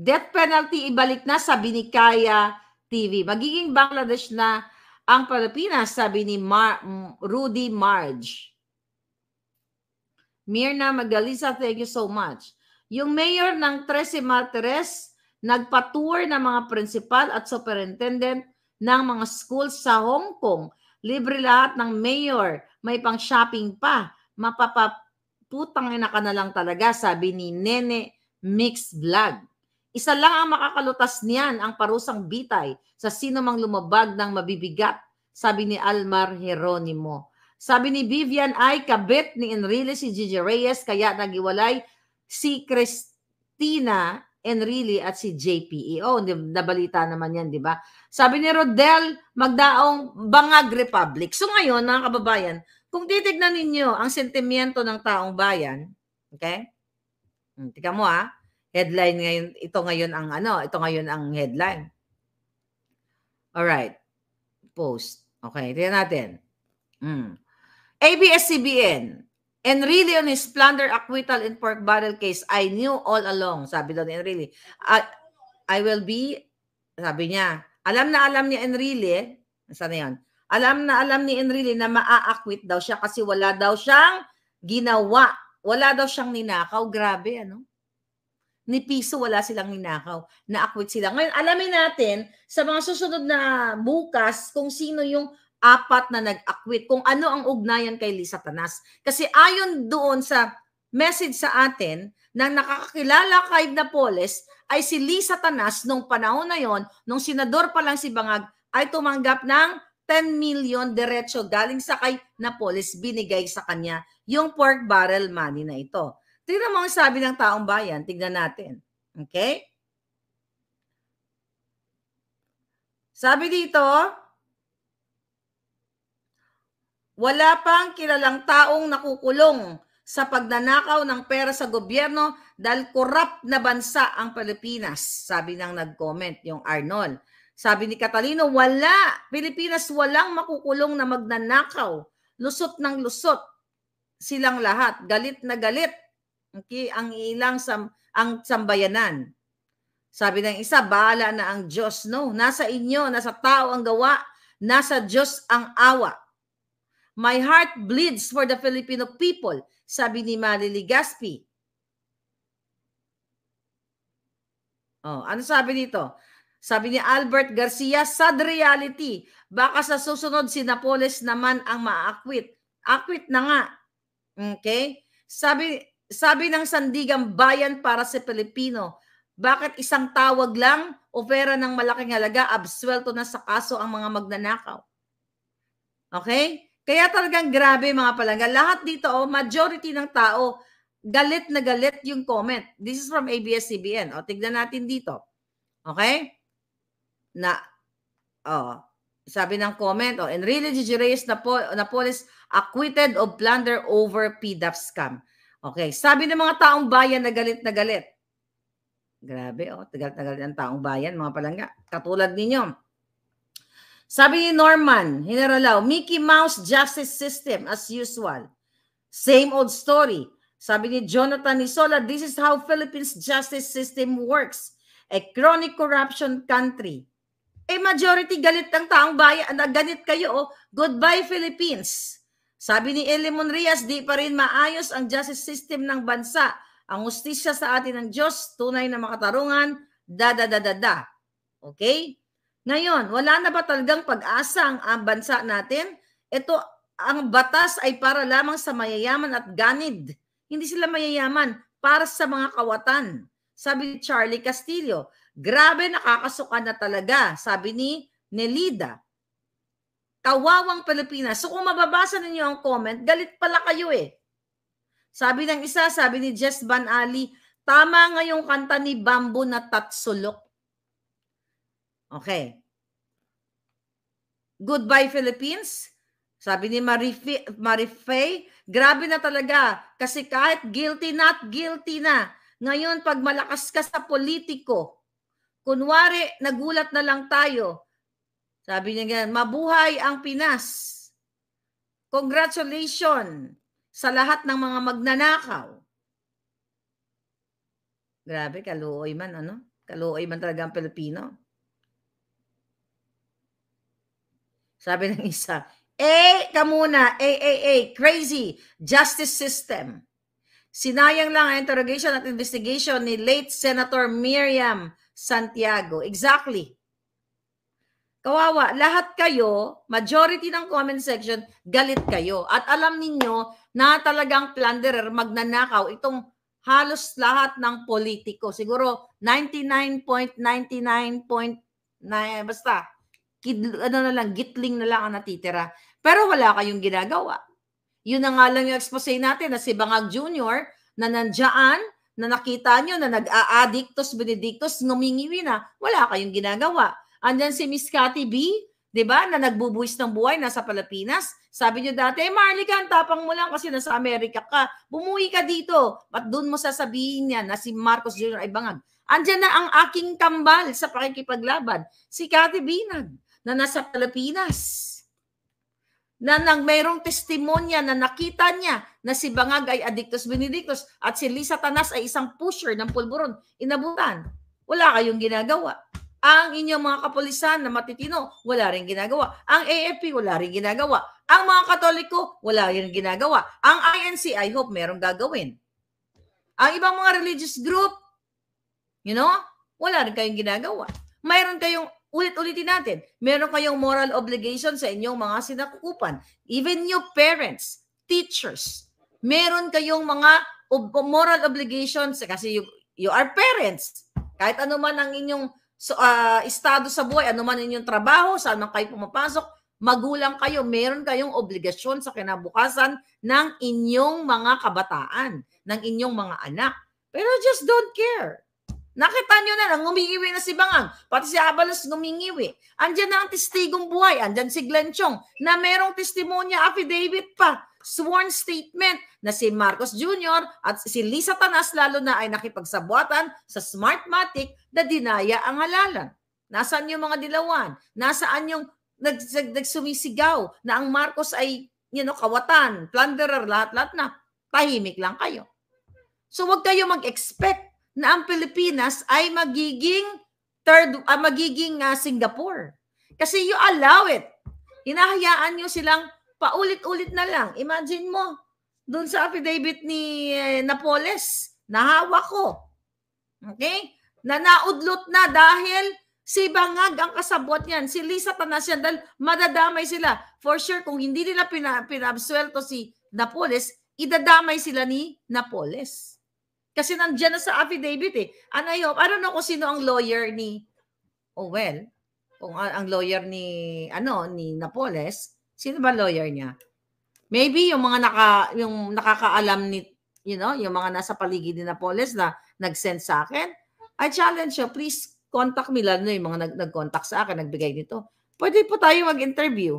Death penalty ibalik na sabi ni Kaya TV. Magiging Bangladesh na ang Pilipinas, sabi ni Mar- Rudy Marge. Mirna Magalisa, thank you so much. Yung mayor ng Trece Martires nagpa-tour ng mga principal at superintendent ng mga schools sa Hong Kong. Libre lahat ng mayor. May pang-shopping pa. Mapapaputang ina ka na lang talaga, sabi ni Nene Mix Vlog. Isa lang ang makakalutas niyan, ang parusang bitay sa sino mang lumabag ng mabibigat, sabi ni Almar Heronimo. Sabi ni Vivian ay kabit ni Enrile si Gigi Reyes kaya nagiwalay si Christina Enrile at si JPEO. Nabalita naman yan, di ba? Sabi ni Rodel, magdaong Bangag Republic. So ngayon, mga kababayan, kung titignan ninyo ang sentimiento ng taong bayan, okay? Hmm, tika mo ha, ah. headline ngayon, ito ngayon ang ano, ito ngayon ang headline. All right. Post. Okay, tingnan natin. Mm. ABS-CBN, Enrile on his plunder acquittal in pork barrel case, I knew all along, sabi daw ni Enrile. I, I will be, sabi niya, alam na alam ni Enrile, saan na Alam na alam ni Enrile na maa-acquit daw siya kasi wala daw siyang ginawa. Wala daw siyang ninakaw. Grabe, ano? Ni Piso, wala silang ninakaw. Na-acquit sila. Ngayon, alamin natin sa mga susunod na bukas kung sino yung apat na nag-acquit kung ano ang ugnayan kay Lisa Tanas. Kasi ayon doon sa message sa atin na nakakakilala kay Napoles ay si Lisa Tanas nung panahon na yon, nung senador pa lang si Bangag, ay tumanggap ng 10 million diretso galing sa kay Napoles binigay sa kanya yung pork barrel money na ito. Tignan mo ang sabi ng taong bayan, tignan natin. Okay? Sabi dito, wala pang kilalang taong nakukulong sa pagnanakaw ng pera sa gobyerno dahil korap na bansa ang Pilipinas, sabi ng nag-comment yung Arnold. Sabi ni Catalino, wala, Pilipinas walang makukulong na magnanakaw. Lusot ng lusot silang lahat, galit na galit. Okay, ang ilang sam, ang sambayanan. Sabi ng isa, bahala na ang Diyos, no? Nasa inyo, nasa tao ang gawa, nasa Diyos ang awa. My heart bleeds for the Filipino people, sabi ni Mali Gaspi. Oh, ano sabi dito? Sabi ni Albert Garcia, sad reality. Baka sa susunod si Napoles naman ang maakwit. Akwit na nga. Okay? Sabi sabi ng Sandigang Bayan para sa si Pilipino, bakit isang tawag lang o pera ng malaking halaga, absuelto na sa kaso ang mga magnanakaw? Okay? Kaya talagang grabe mga palangga. Lahat dito, oh, majority ng tao, galit na galit yung comment. This is from ABS-CBN. O, oh, tignan natin dito. Okay? Na, oh, sabi ng comment, oh, really, Gigi Reyes na, po, na police acquitted of plunder over PDAP scam. Okay, sabi ng mga taong bayan na galit na galit. Grabe, oh, tagal-tagal ng taong bayan, mga palangga. Katulad ninyo. Sabi ni Norman Hinaralaw, Mickey Mouse justice system as usual. Same old story. Sabi ni Jonathan Isola, this is how Philippines justice system works. A chronic corruption country. Eh majority galit ang taong bayan. Nagalit kayo. Oh. Goodbye Philippines. Sabi ni Elimon Rias, di pa rin maayos ang justice system ng bansa. Ang hustisya sa atin ng Diyos, tunay na makatarungan, da da da da da. Okay? Ngayon, wala na ba talagang pag-asa ang, bansa natin? Ito, ang batas ay para lamang sa mayayaman at ganid. Hindi sila mayayaman para sa mga kawatan. Sabi ni Charlie Castillo, grabe nakakasuka na talaga, sabi ni Nelida. Kawawang Pilipinas. So kung mababasa ninyo ang comment, galit pala kayo eh. Sabi ng isa, sabi ni Jess Van Ali, tama yung kanta ni Bamboo na tatsulok Okay. Goodbye Philippines. Sabi ni Marife, Marife, grabe na talaga kasi kahit guilty not guilty na. Ngayon pag malakas ka sa politiko, kunwari nagulat na lang tayo. Sabi niya ganyan, mabuhay ang Pinas. Congratulations sa lahat ng mga magnanakaw. Grabe, kaluoy man, ano? Kaluoy man talaga ang Pilipino. Sabi ng isa, eh, ka muna, eh, eh, eh, crazy, justice system. Sinayang lang ang interrogation at investigation ni late Senator Miriam Santiago. Exactly. Kawawa, lahat kayo, majority ng comment section, galit kayo. At alam ninyo na talagang plunderer, magnanakaw itong halos lahat ng politiko. Siguro 99.99.9 basta kid, ano na lang, gitling na lang ang natitira. Pero wala kayong ginagawa. Yun na nga lang yung expose natin na si Bangag Jr. na nandiyan, na nakita nyo na nag addictos benedictos, numingiwi na, wala kayong ginagawa. Andyan si Miss Cathy B, di ba, na nagbubuwis ng buhay, nasa Pilipinas. Sabi nyo dati, eh Marlica, tapang mo lang kasi nasa Amerika ka. Bumuwi ka dito. At doon mo sasabihin niya na si Marcos Jr. ay bangag. Andiyan na ang aking kambal sa pakikipaglaban, si Cathy Binag na nasa Pilipinas na nang mayroong testimonya na nakita niya na si Bangag ay Adictus Benedictus at si Lisa Tanas ay isang pusher ng pulburon, inabutan. Wala kayong ginagawa. Ang inyong mga kapulisan na matitino, wala rin ginagawa. Ang AFP, wala rin ginagawa. Ang mga Katoliko, wala rin ginagawa. Ang INC, I hope merong gagawin. Ang ibang mga religious group, you know, wala rin kayong ginagawa. Mayroon kayong ulit-ulitin natin, meron kayong moral obligation sa inyong mga sinakukupan. Even your parents, teachers, meron kayong mga moral obligations kasi you, you are parents. Kahit ano man ang inyong so, uh, estado sa buhay, ano man inyong trabaho, saan man kayo pumapasok, magulang kayo, meron kayong obligasyon sa kinabukasan ng inyong mga kabataan, ng inyong mga anak. Pero just don't care. Nakita nyo na lang, ngumingiwi na si Bangang. Pati si Abalos ngumingiwi. Andyan na ang testigong buhay. Andyan si Glenn Chong na merong testimonya, affidavit pa, sworn statement na si Marcos Jr. at si Lisa Tanas lalo na ay nakipagsabuatan sa Smartmatic na dinaya ang halalan. Nasaan yung mga dilawan? Nasaan yung nag, nag, nagsumisigaw na ang Marcos ay you know, kawatan, plunderer, lahat-lahat na. Tahimik lang kayo. So wag kayo mag-expect na ang Pilipinas ay magiging third uh, magiging uh, Singapore. Kasi you allow it. Hinahayaan nyo silang paulit-ulit na lang. Imagine mo, doon sa affidavit ni uh, Napoles, nahawa ko. Okay? Na naudlot na dahil si Bangag ang kasabot niyan. Si Lisa Tanasian dahil madadamay sila. For sure, kung hindi nila pina, pinabswelto si Napoles, idadamay sila ni Napoles. Kasi nandiyan na sa affidavit eh. And I hope, I don't know kung sino ang lawyer ni, oh well, kung ang lawyer ni, ano, ni Napoles, sino ba lawyer niya? Maybe yung mga naka, yung nakakaalam ni, you know, yung mga nasa paligid ni Napoles na nag-send sa akin, I challenge you, please contact me, lalo na yung mga nag- contact sa akin, nagbigay nito. Pwede po tayo mag-interview.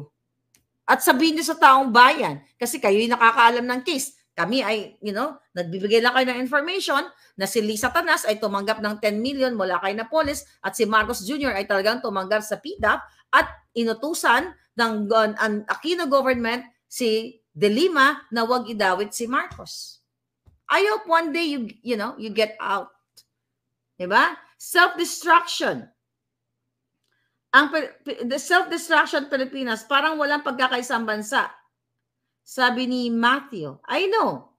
At sabihin niyo sa taong bayan, kasi kayo yung nakakaalam ng case kami ay, you know, nagbibigay lang kayo ng information na si Lisa Tanas ay tumanggap ng 10 million mula kay Napoles at si Marcos Jr. ay talagang tumanggap sa PDAP at inutusan ng uh, an Aquino government si De Lima na huwag idawit si Marcos. I hope one day you you know, you get out. 'Di ba? Self-destruction. Ang the self-destruction Pilipinas parang walang pagkakaisang bansa. Sabi ni Matthew, I know.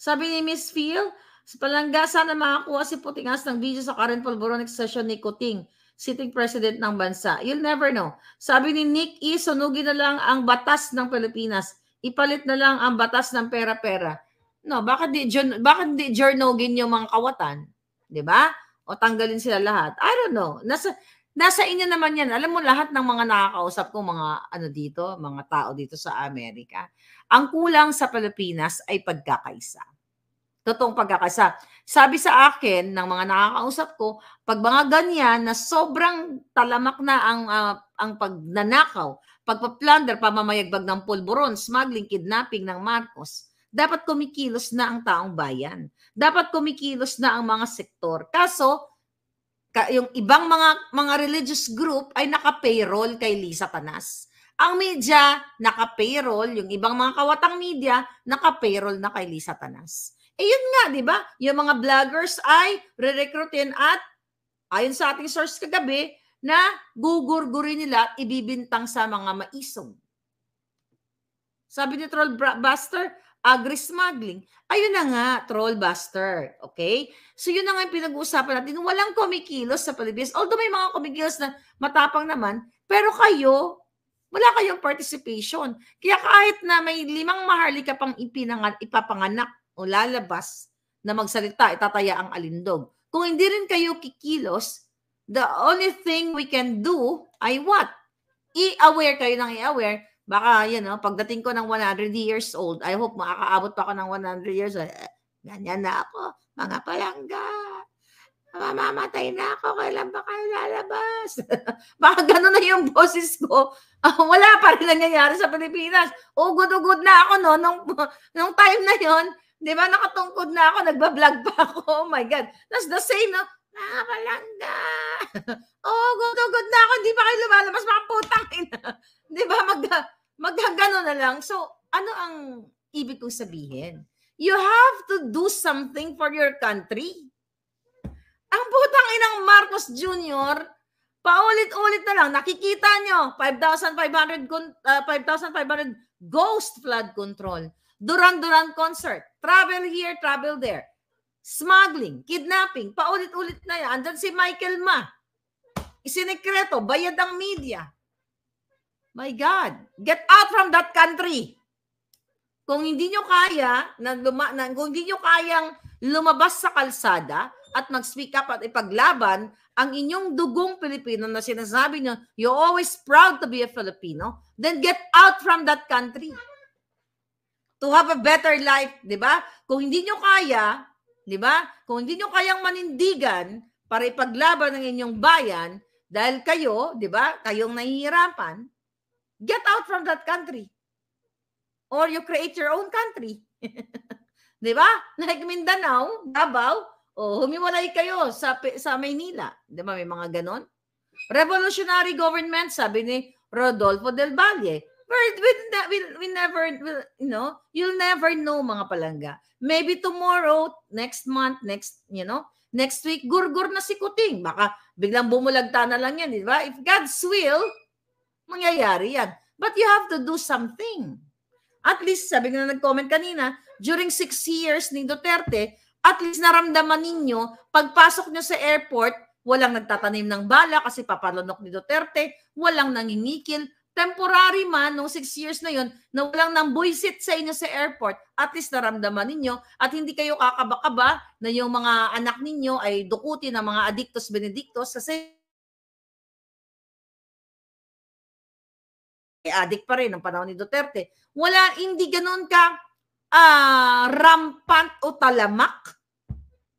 Sabi ni Miss Phil, sa palangga sana makakuha si Putingas ng video sa current Polboronic session ni Kuting, sitting president ng bansa. You'll never know. Sabi ni Nick E, sunugin na lang ang batas ng Pilipinas. Ipalit na lang ang batas ng pera-pera. No, bakit di, bakit di journogin yung mga kawatan? 'di ba? O tanggalin sila lahat. I don't know. Nasa Nasa inyo naman yan. Alam mo, lahat ng mga nakakausap ko, mga ano dito, mga tao dito sa Amerika, ang kulang sa Pilipinas ay pagkakaisa. Totong pagkakaisa. Sabi sa akin ng mga nakakausap ko, pag mga ganyan na sobrang talamak na ang uh, ang pagnanakaw, pagpa-plunder, pamamayagbag ng pulburon, smuggling, kidnapping ng Marcos, dapat kumikilos na ang taong bayan. Dapat kumikilos na ang mga sektor. Kaso, yung ibang mga mga religious group ay naka-payroll kay Lisa Tanas. Ang media, naka-payroll, yung ibang mga kawatang media, naka-payroll na kay Lisa Tanas. Eh yun nga, di ba? Yung mga vloggers ay re-recruitin at ayon sa ating source kagabi, na gugurgurin nila at ibibintang sa mga maisog. Sabi ni Troll Buster, agri smuggling. Ayun na nga, troll buster. Okay? So yun na nga yung pinag-uusapan natin. Walang kumikilos sa Pilipinas. Although may mga kumikilos na matapang naman, pero kayo, wala kayong participation. Kaya kahit na may limang maharlika pang ipinangan, ipapanganak o lalabas na magsalita, itataya ang alindog. Kung hindi rin kayo kikilos, the only thing we can do ay what? I-aware kayo ng i-aware Baka, you know, pagdating ko ng 100 years old, I hope makakaabot pa ako ng 100 years old. Eh, ganyan na ako, mga palangga. Mamamatay na ako, kailan ba kayo lalabas? *laughs* Baka ganun na yung boses ko. *laughs* Ah, wala pa rin nangyayari sa Pilipinas. Ugod-ugod na ako no, nung, *laughs* nung time na yon Di ba, nakatungkod na ako, nagbablog pa ako. Oh my God. That's the same, no? Mga oh, good, good na ako. Hindi pa kayo lumalabas, mga putang ina. 'Di ba? Mag magagano na lang. So, ano ang ibig kong sabihin? You have to do something for your country. Ang putang inang Marcos Jr., paulit-ulit na lang, nakikita nyo, 5,500 uh, 5,500 ghost flood control, Duran-Duran concert, travel here, travel there, smuggling, kidnapping, paulit-ulit na yan. Andyan si Michael Ma. Isinekreto, bayad ang media. My God, get out from that country. Kung hindi nyo kaya, na luma, na, kung hindi nyo kayang lumabas sa kalsada at mag-speak up at ipaglaban ang inyong dugong Pilipino na sinasabi nyo, you're always proud to be a Filipino, then get out from that country. To have a better life, di ba? Kung hindi nyo kaya, di ba? Kung hindi nyo kayang manindigan para ipaglaban ang inyong bayan, dahil kayo, di ba, kayong nahihirapan, Get out from that country. Or you create your own country. *laughs* Di ba? Like Mindanao, Davao, o oh, humiwalay kayo sa, sa Maynila. Di ba? May mga ganon. Revolutionary government, sabi ni Rodolfo del Valle. But we, we, we never, we'll, you know, you'll never know mga palangga. Maybe tomorrow, next month, next, you know, next week, gurgur na si Kuting. Baka biglang bumulagta na lang yan, di ba? If God's will, Mangyayari yan. But you have to do something. At least, sabi nga nag-comment kanina, during six years ni Duterte, at least naramdaman ninyo, pagpasok nyo sa airport, walang nagtatanim ng bala kasi papalunok ni Duterte, walang nanginikil, temporary man, nung six years na yon na walang nang buisit sa inyo sa airport, at least naramdaman ninyo at hindi kayo kakaba-kaba na yung mga anak ninyo ay dukuti ng mga adictos benedictos kasi Eh, adik pa rin ng panahon ni Duterte. Wala, hindi ganoon ka uh, rampant o talamak.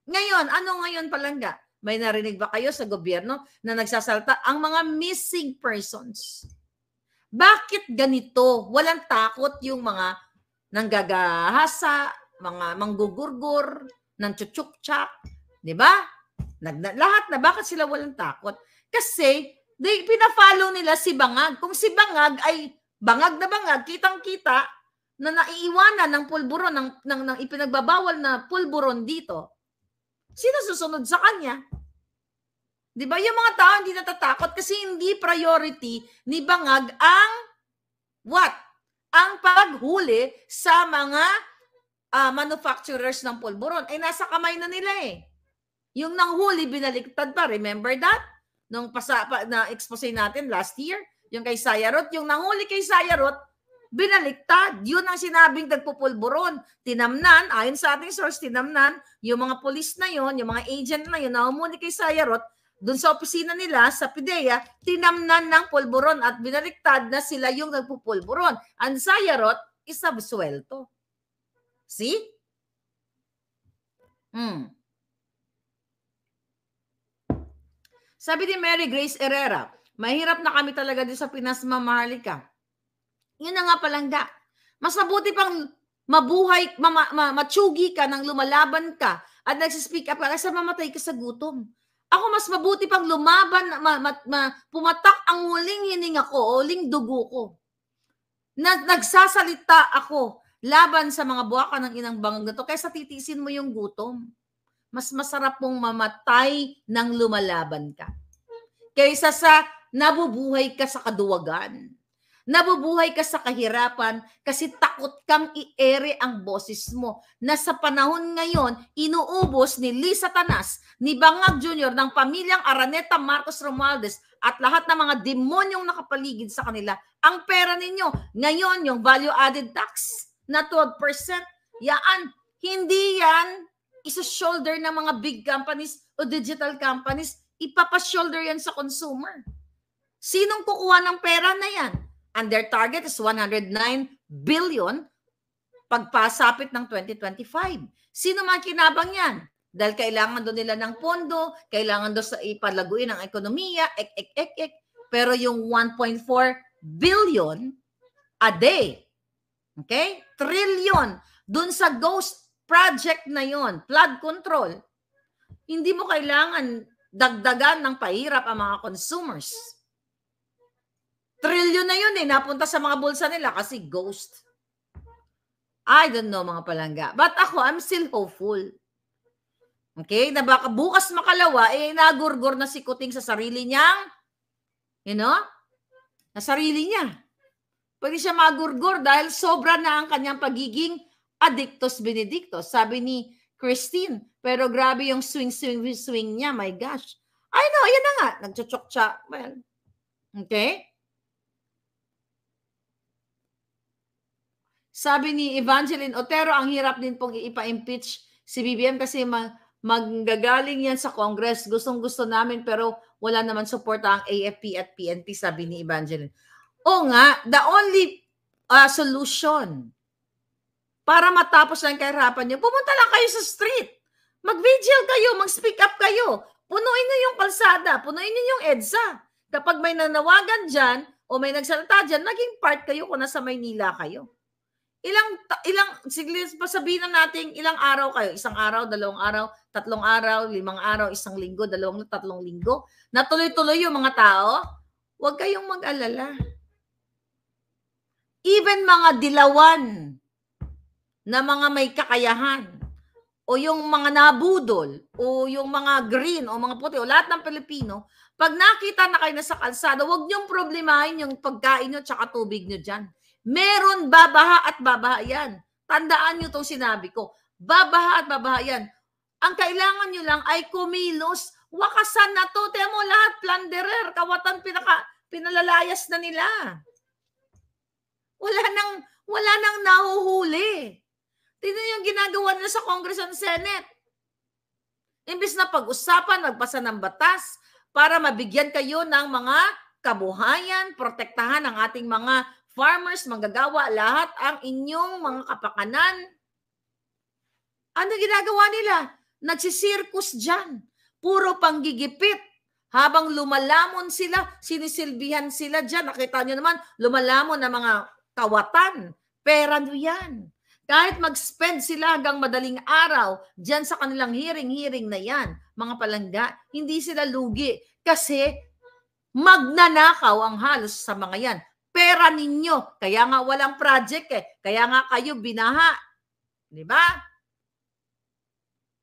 Ngayon, ano ngayon palangga? May narinig ba kayo sa gobyerno na nagsasalta ang mga missing persons? Bakit ganito? Walang takot yung mga nanggagahasa, mga manggugurgur, ng chuchukchak, di ba? Nag, lahat na. Bakit sila walang takot? Kasi They, pinafollow nila si Bangag. Kung si Bangag ay bangag na bangag, kitang-kita na naiiwanan ng pulburon, ng, ng, ng ipinagbabawal na pulburon dito, sino susunod sa kanya? Di ba? Yung mga tao hindi natatakot kasi hindi priority ni Bangag ang what? Ang paghuli sa mga uh, manufacturers ng pulburon. Ay eh, nasa kamay na nila eh. Yung nanghuli, binaliktad pa. Remember that? nung pasa, pa, na expose natin last year, yung kay Sayarot, yung nanguli kay Sayarot, binaliktad. Yun ang sinabing nagpupulburon. Tinamnan, ayon sa ating source, tinamnan, yung mga polis na yon, yung mga agent na yon, na umuli kay Sayarot, dun sa opisina nila, sa PIDEA, tinamnan ng pulburon at binaliktad na sila yung nagpupulburon. Ang Sayarot, isabsuelto. See? Hmm. Sabi ni Mary Grace Herrera, mahirap na kami talaga din sa Pinas, mamahalika. Yun na nga palangga. Mas mabuti pang mabuhay, ma, ma, matsugi ka nang lumalaban ka at nagsispeak up ka kaysa mamatay ka sa gutom. Ako mas mabuti pang lumaban, ma, ma, ma, pumatak ang huling hininga ko, huling dugo ko. Na, nagsasalita ako laban sa mga buwaka ng inang bangag na to kaysa titisin mo yung gutom mas masarap pong mamatay nang lumalaban ka. Kaysa sa nabubuhay ka sa kaduwagan. Nabubuhay ka sa kahirapan kasi takot kang iere ang boses mo na sa panahon ngayon inuubos ni Lisa Tanas, ni Bangag Jr., ng pamilyang Araneta Marcos Romualdez at lahat ng mga demonyong nakapaligid sa kanila. Ang pera ninyo, ngayon yung value added tax na 12%, yaan, hindi yan isa-shoulder ng mga big companies o digital companies, ipapa-shoulder yan sa consumer. Sinong kukuha ng pera na yan? And their target is 109 billion pagpasapit ng 2025. Sino man kinabang yan? Dahil kailangan doon nila ng pondo, kailangan doon sa ipalaguin ang ekonomiya, ek, ek, ek, ek. Pero yung 1.4 billion a day, okay? Trillion doon sa ghost project na yon, flood control, hindi mo kailangan dagdagan ng pahirap ang mga consumers. Trilyon na yun eh, napunta sa mga bulsa nila kasi ghost. I don't know mga palangga. But ako, I'm still hopeful. Okay? Na baka bukas makalawa, eh nagurgor na si Kuting sa sarili niyang, you know, na sarili niya. Pwede siya magurgor dahil sobra na ang kanyang pagiging Adictos Benedictos. Sabi ni Christine, pero grabe yung swing, swing, swing niya. My gosh. I know, ayan na nga. Nagchuchokcha. Well, okay? Sabi ni Evangeline Otero, ang hirap din pong ipa-impeach si BBM kasi mag manggagaling yan sa Congress. Gustong gusto namin pero wala naman suporta ang AFP at PNP, sabi ni Evangeline. O nga, the only uh, solution para matapos ang kahirapan nyo, pumunta lang kayo sa street. Mag-vigil kayo, mag-speak up kayo. Punuin nyo yung kalsada, punuin nyo yung EDSA. Kapag may nanawagan dyan o may nagsalita dyan, naging part kayo kung nasa Maynila kayo. Ilang, ilang, sige, pasabihin na natin ilang araw kayo. Isang araw, dalawang araw, tatlong araw, limang araw, isang linggo, dalawang, tatlong linggo. Natuloy-tuloy yung mga tao. Huwag kayong mag-alala. Even mga dilawan, na mga may kakayahan o yung mga nabudol o yung mga green o mga puti o lahat ng Pilipino, pag nakita na kayo na sa kalsada, huwag niyong problemahin yung pagkain niyo tsaka tubig niyo dyan. Meron babaha at babaha yan. Tandaan niyo itong sinabi ko. Babaha at babaha yan. Ang kailangan niyo lang ay kumilos. Wakasan na to. Tiyan mo lahat, plunderer, kawatan, pinaka, pinalalayas na nila. Wala nang, wala nang nahuhuli. Tignan yung ginagawa nila sa Congress and Senate. Imbis na pag-usapan, nagpasa ng batas para mabigyan kayo ng mga kabuhayan, protektahan ang ating mga farmers, manggagawa, lahat ang inyong mga kapakanan. Ano ginagawa nila? Nagsisirkus dyan. Puro panggigipit. Habang lumalamon sila, sinisilbihan sila dyan. Nakita nyo naman, lumalamon ng mga kawatan. Pera nyo yan. Kahit mag-spend sila hanggang madaling araw diyan sa kanilang hearing-hearing na yan, mga palangga, hindi sila lugi kasi magnanakaw ang halos sa mga yan. Pera ninyo, kaya nga walang project eh, kaya nga kayo binaha. Di ba?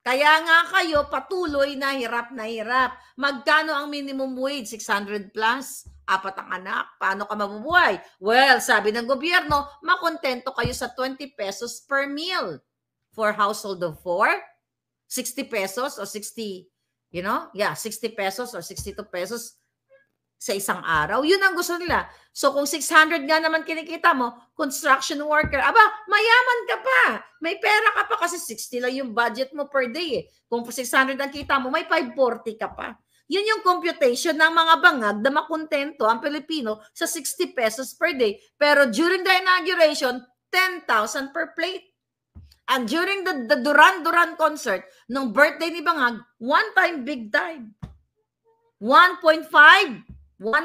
Kaya nga kayo patuloy na hirap na hirap. Magkano ang minimum wage? 600 plus? apat ang anak, paano ka mabubuhay? Well, sabi ng gobyerno, makontento kayo sa 20 pesos per meal for household of four, 60 pesos or 60, you know? Yeah, 60 pesos or 62 pesos sa isang araw. Yun ang gusto nila. So kung 600 nga naman kinikita mo, construction worker, aba, mayaman ka pa. May pera ka pa kasi 60 lang yung budget mo per day. Eh. Kung 600 ang kita mo, may 540 ka pa. Yun yung computation ng mga bangag na makontento ang Pilipino sa 60 pesos per day. Pero during the inauguration, 10,000 per plate. And during the, the Duran Duran concert, nung birthday ni Bangag, one time big time. 1.5, 1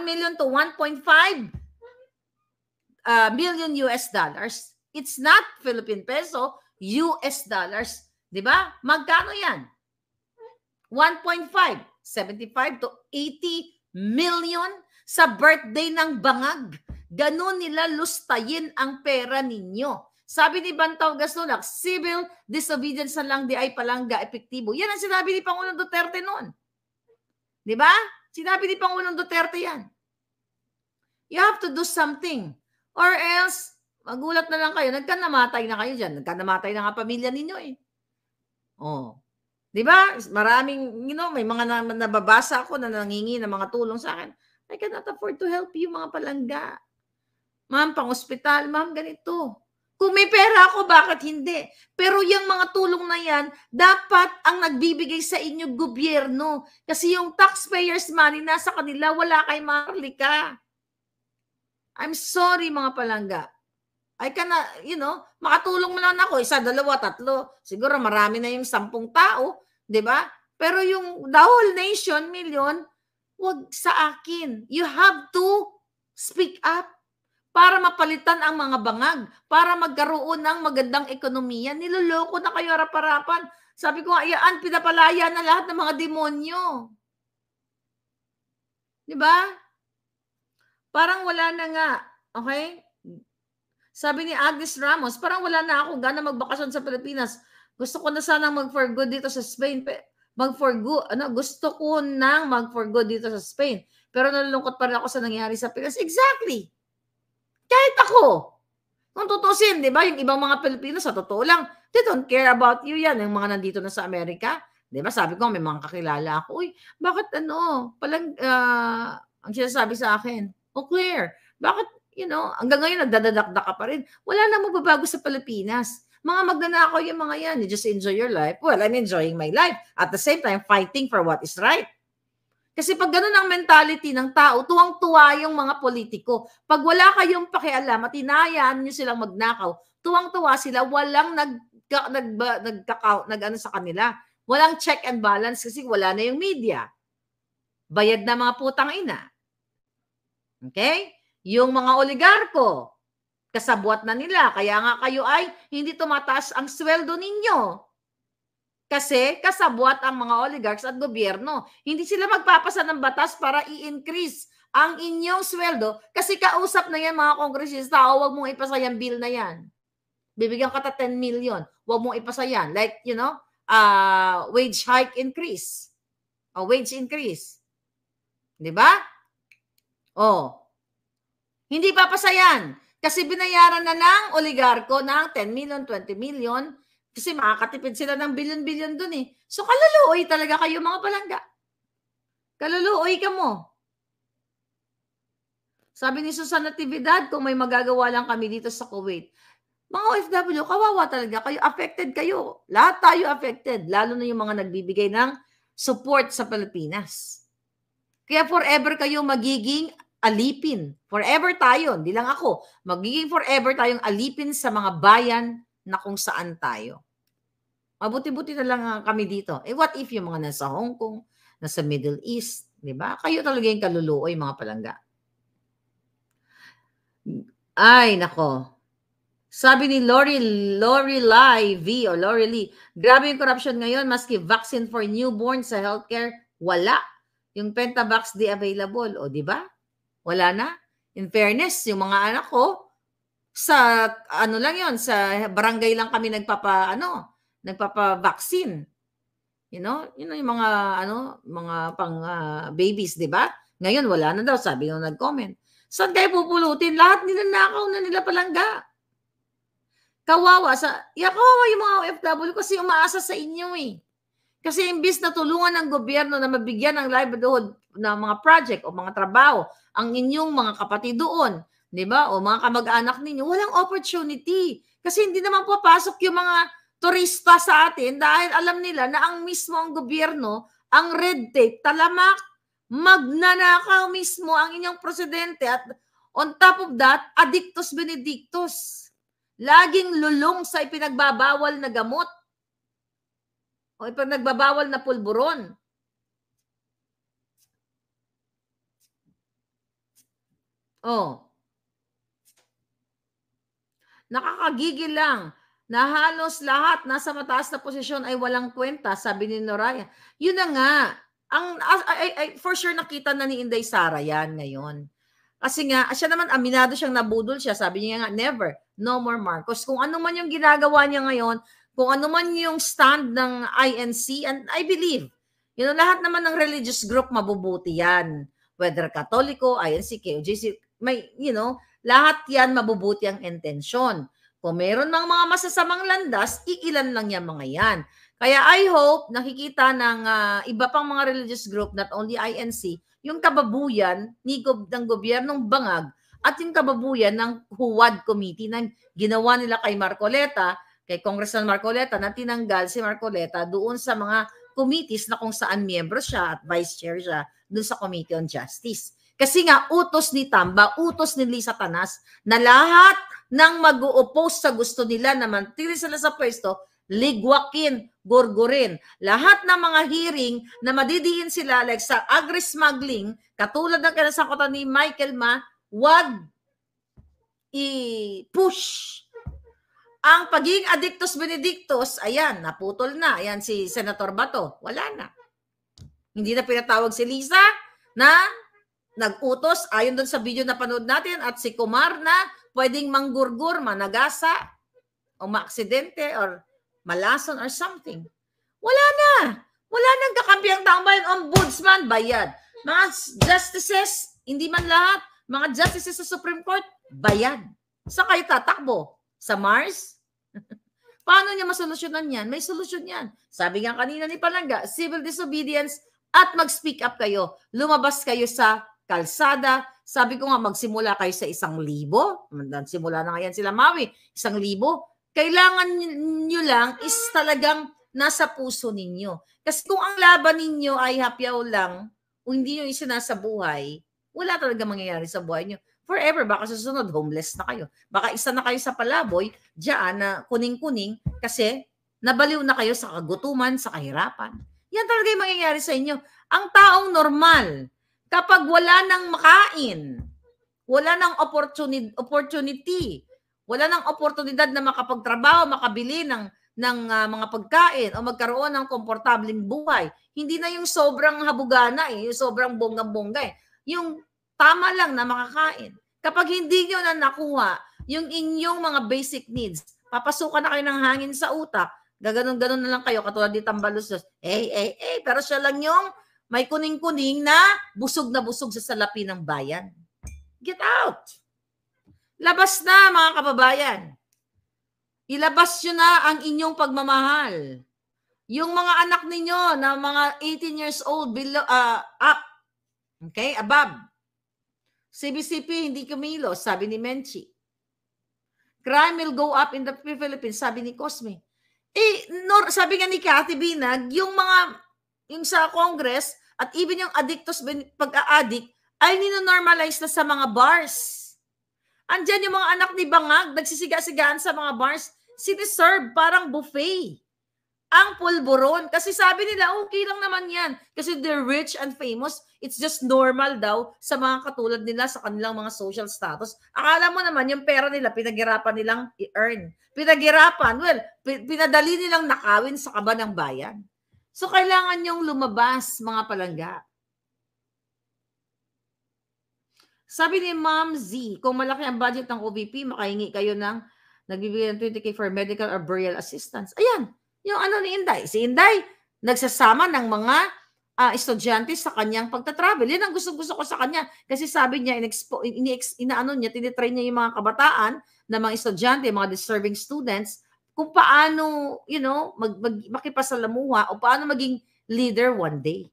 million to 1.5 uh, million US dollars. It's not Philippine peso, US dollars. Di ba? Magkano yan? 1.5. 75 to 80 million sa birthday ng bangag. Ganun nila lustayin ang pera ninyo. Sabi ni Bantaw Gasolak, civil disobedience na lang di ay palangga epektibo. Yan ang sinabi ni Pangulong Duterte noon. Di ba? Sinabi ni Pangulong Duterte yan. You have to do something. Or else, magulat na lang kayo. Nagkanamatay na kayo dyan. Nagkanamatay na nga pamilya ninyo eh. Oh. 'Di ba? Maraming you know, may mga na, nababasa ako na nangingi ng mga tulong sa akin. I cannot afford to help you mga palangga. Ma'am, pang-ospital, ma'am, ganito. Kung may pera ako, bakit hindi? Pero yung mga tulong na yan, dapat ang nagbibigay sa inyo gobyerno. Kasi yung taxpayers money nasa kanila, wala kay Marlika. I'm sorry mga palangga. I cannot, you know, makatulong mo lang ako, isa, dalawa, tatlo. Siguro marami na yung sampung tao. 'Di ba? Pero yung the whole nation, million, wag sa akin. You have to speak up para mapalitan ang mga bangag, para magkaroon ng magandang ekonomiya. Niloloko na kayo harap-harapan. Sabi ko, ayaan, pinapalaya na lahat ng mga demonyo. Di ba? Parang wala na nga. Okay? Sabi ni Agnes Ramos, parang wala na ako gana magbakasyon sa Pilipinas. Gusto ko na sana mag-for good dito sa Spain. Mag-for good. Ano, gusto ko nang mag-for good dito sa Spain. Pero nalulungkot pa rin ako sa nangyari sa Pilipinas. Exactly. Kahit ako. Kung tutusin, di ba, yung ibang mga Pilipino, sa totoo lang, they don't care about you yan. Yung mga nandito na sa Amerika, di ba, sabi ko, may mga kakilala ako. Uy, bakit ano, palang, uh, ang sinasabi sa akin, oh Claire, bakit, you know, hanggang ngayon nagdadadakdaka pa rin. Wala na mababago sa Pilipinas. Mga magnanakaw yung mga yan. You just enjoy your life. Well, I'm enjoying my life. At the same time, fighting for what is right. Kasi pag ganun ang mentality ng tao, tuwang-tuwa yung mga politiko. Pag wala kayong pakialam at hinayaan nyo silang magnakaw, tuwang-tuwa sila, walang nag, nag, nag, nag, ano sa kanila. Walang check and balance kasi wala na yung media. Bayad na mga putang ina. Okay? Yung mga oligarko, kasabwat na nila. Kaya nga kayo ay hindi tumataas ang sweldo ninyo. Kasi kasabwat ang mga oligarchs at gobyerno. Hindi sila magpapasa ng batas para i-increase ang inyong sweldo kasi kausap na yan mga kongresista o oh, wag mong ipasa yung bill na yan. Bibigyan ka ta 10 million. Wag mong ipasa yan. Like, you know, uh, wage hike increase. A oh, wage increase. Di ba? Oh. Hindi papasa yan. Kasi binayaran na ng oligarko ng 10 million, 20 million, kasi makakatipid sila ng bilyon-bilyon dun eh. So kaluluoy talaga kayo mga palangga. Kaluluoy ka mo. Sabi ni Susan Natividad, kung may magagawa lang kami dito sa Kuwait, mga OFW, kawawa talaga kayo. Affected kayo. Lahat tayo affected. Lalo na yung mga nagbibigay ng support sa Pilipinas. Kaya forever kayo magiging alipin. Forever tayo, hindi lang ako. Magiging forever tayong alipin sa mga bayan na kung saan tayo. Mabuti-buti na lang kami dito. Eh what if yung mga nasa Hong Kong, nasa Middle East, di ba? Kayo talaga yung kaluluoy, mga palangga. Ay, nako. Sabi ni Lori, Lori Lai V o Lori Lee, grabe yung corruption ngayon, maski vaccine for newborn sa healthcare, wala. Yung Pentavax di available, o di ba? Wala na. In fairness, yung mga anak ko, sa ano lang yon sa barangay lang kami nagpapa ano nagpapa-vaccine you know you know yung mga ano mga pang uh, babies di ba ngayon wala na daw sabi nung nag-comment saan kayo pupulutin lahat ninanakaw na nila palangga kawawa sa ya kawawa yung mga OFW kasi umaasa sa inyo eh kasi imbis na tulungan ng gobyerno na mabigyan ng livelihood na mga project o mga trabaho ang inyong mga kapatid doon, 'di ba? O mga kamag-anak ninyo, walang opportunity. Kasi hindi naman papasok yung mga turista sa atin dahil alam nila na ang mismo ang gobyerno, ang red tape, talamak, magnanakaw mismo ang inyong presidente at on top of that, adictus benedictus. Laging lulong sa ipinagbabawal na gamot. O pag nagbabawal na pulburon. O. Nakakagigil lang na halos lahat nasa mataas na posisyon ay walang kwenta, sabi ni Noraya. Yun na nga, ang ay, ay, for sure nakita na ni Inday Sara yan ngayon. Kasi nga, siya naman aminado siyang nabudol siya. Sabi niya nga, never, no more Marcos. Kung ano man yung ginagawa niya ngayon, kung ano man yung stand ng INC, and I believe, you know, lahat naman ng religious group mabubuti yan. Whether Katoliko, INC, KOJC, may, you know, lahat yan mabubuti ang intensyon. Kung meron mang mga masasamang landas, iilan lang yan mga yan. Kaya I hope nakikita ng uh, iba pang mga religious group, not only INC, yung kababuyan ni gob- ng gobyernong bangag at yung kababuyan ng Huwad Committee na ginawa nila kay Marcoleta kay Congressman Marcoleta na tinanggal si Marcoleta doon sa mga committees na kung saan miyembro siya at vice chair siya doon sa Committee on Justice. Kasi nga utos ni Tamba, utos ni Lisa Tanas na lahat ng mag-oppose sa gusto nila na mantili sila sa pwesto, ligwakin, gorgorin. Lahat ng mga hearing na madidiin sila like sa agri-smuggling, katulad ng kinasakutan ni Michael Ma, wag i-push ang pagiging addictus benedictus, ayan, naputol na. Ayan si Senator Bato. Wala na. Hindi na pinatawag si Lisa na nag-utos ayon doon sa video na panood natin at si Kumar na pwedeng manggurgur, managasa, o maaksidente, or malason, or something. Wala na. Wala nang kakampi ang taong bayan. Ombudsman, bayad. Mga justices, hindi man lahat. Mga justices sa Supreme Court, bayad. Sa kayo tatakbo? Sa Mars? Paano niya masolusyonan yan? May solusyon yan. Sabi nga kanina ni Palanga, civil disobedience at mag-speak up kayo. Lumabas kayo sa kalsada. Sabi ko nga, magsimula kayo sa isang libo. Simula na ngayon sila, Mawi. Isang libo. Kailangan nyo lang is talagang nasa puso ninyo. Kasi kung ang laban ninyo ay hapyaw lang, o hindi nyo isa nasa buhay, wala talaga mangyayari sa buhay nyo forever, baka sa susunod, homeless na kayo. Baka isa na kayo sa palaboy, dyan na kuning-kuning, kasi nabaliw na kayo sa kagutuman, sa kahirapan. Yan talaga yung mangyayari sa inyo. Ang taong normal, kapag wala nang makain, wala nang opportunity, opportunity wala nang oportunidad na makapagtrabaho, makabili ng ng uh, mga pagkain o magkaroon ng komportabling buhay. Hindi na yung sobrang habugana eh, yung sobrang bonggang-bongga eh. Yung Tama lang na makakain. Kapag hindi nyo na nakuha yung inyong mga basic needs, papasukan na kayo ng hangin sa utak, gaganon-ganon na lang kayo, katulad ni Tambalos, eh, eh, eh, pero siya lang yung may kuning-kuning na busog na busog sa salapi ng bayan. Get out! Labas na, mga kababayan. Ilabas nyo na ang inyong pagmamahal. Yung mga anak ninyo na mga 18 years old below, uh, up, okay, above, CBCP hindi kumilos, sabi ni Menchi. Crime will go up in the Philippines, sabi ni Cosme. Eh, nor, sabi nga ni Cathy Binag, yung mga, yung sa Congress, at even yung addictos, pag-addict, ay nino-normalize na sa mga bars. Andyan yung mga anak ni Bangag, nagsisiga-sigaan sa mga bars, siniserve parang buffet ang pulburon. Kasi sabi nila, okay lang naman yan. Kasi they're rich and famous. It's just normal daw sa mga katulad nila sa kanilang mga social status. Akala mo naman, yung pera nila, pinaghirapan nilang i-earn. Pinaghirapan, well, pinadali nilang nakawin sa kaba ng bayan. So, kailangan yung lumabas, mga palangga. Sabi ni Ma'am Z, kung malaki ang budget ng OVP, makahingi kayo ng nagbibigay ng 20K for medical or burial assistance. Ayan, yung ano ni Inday. Si Inday, nagsasama ng mga uh, estudyante sa kanyang pagta-travel. Yan ang gusto-gusto ko sa kanya. Kasi sabi niya, inexpo, inex, inaano niya, tinitrain niya yung mga kabataan na mga estudyante, mga deserving students, kung paano, you know, mag, mag, makipasalamuha o paano maging leader one day.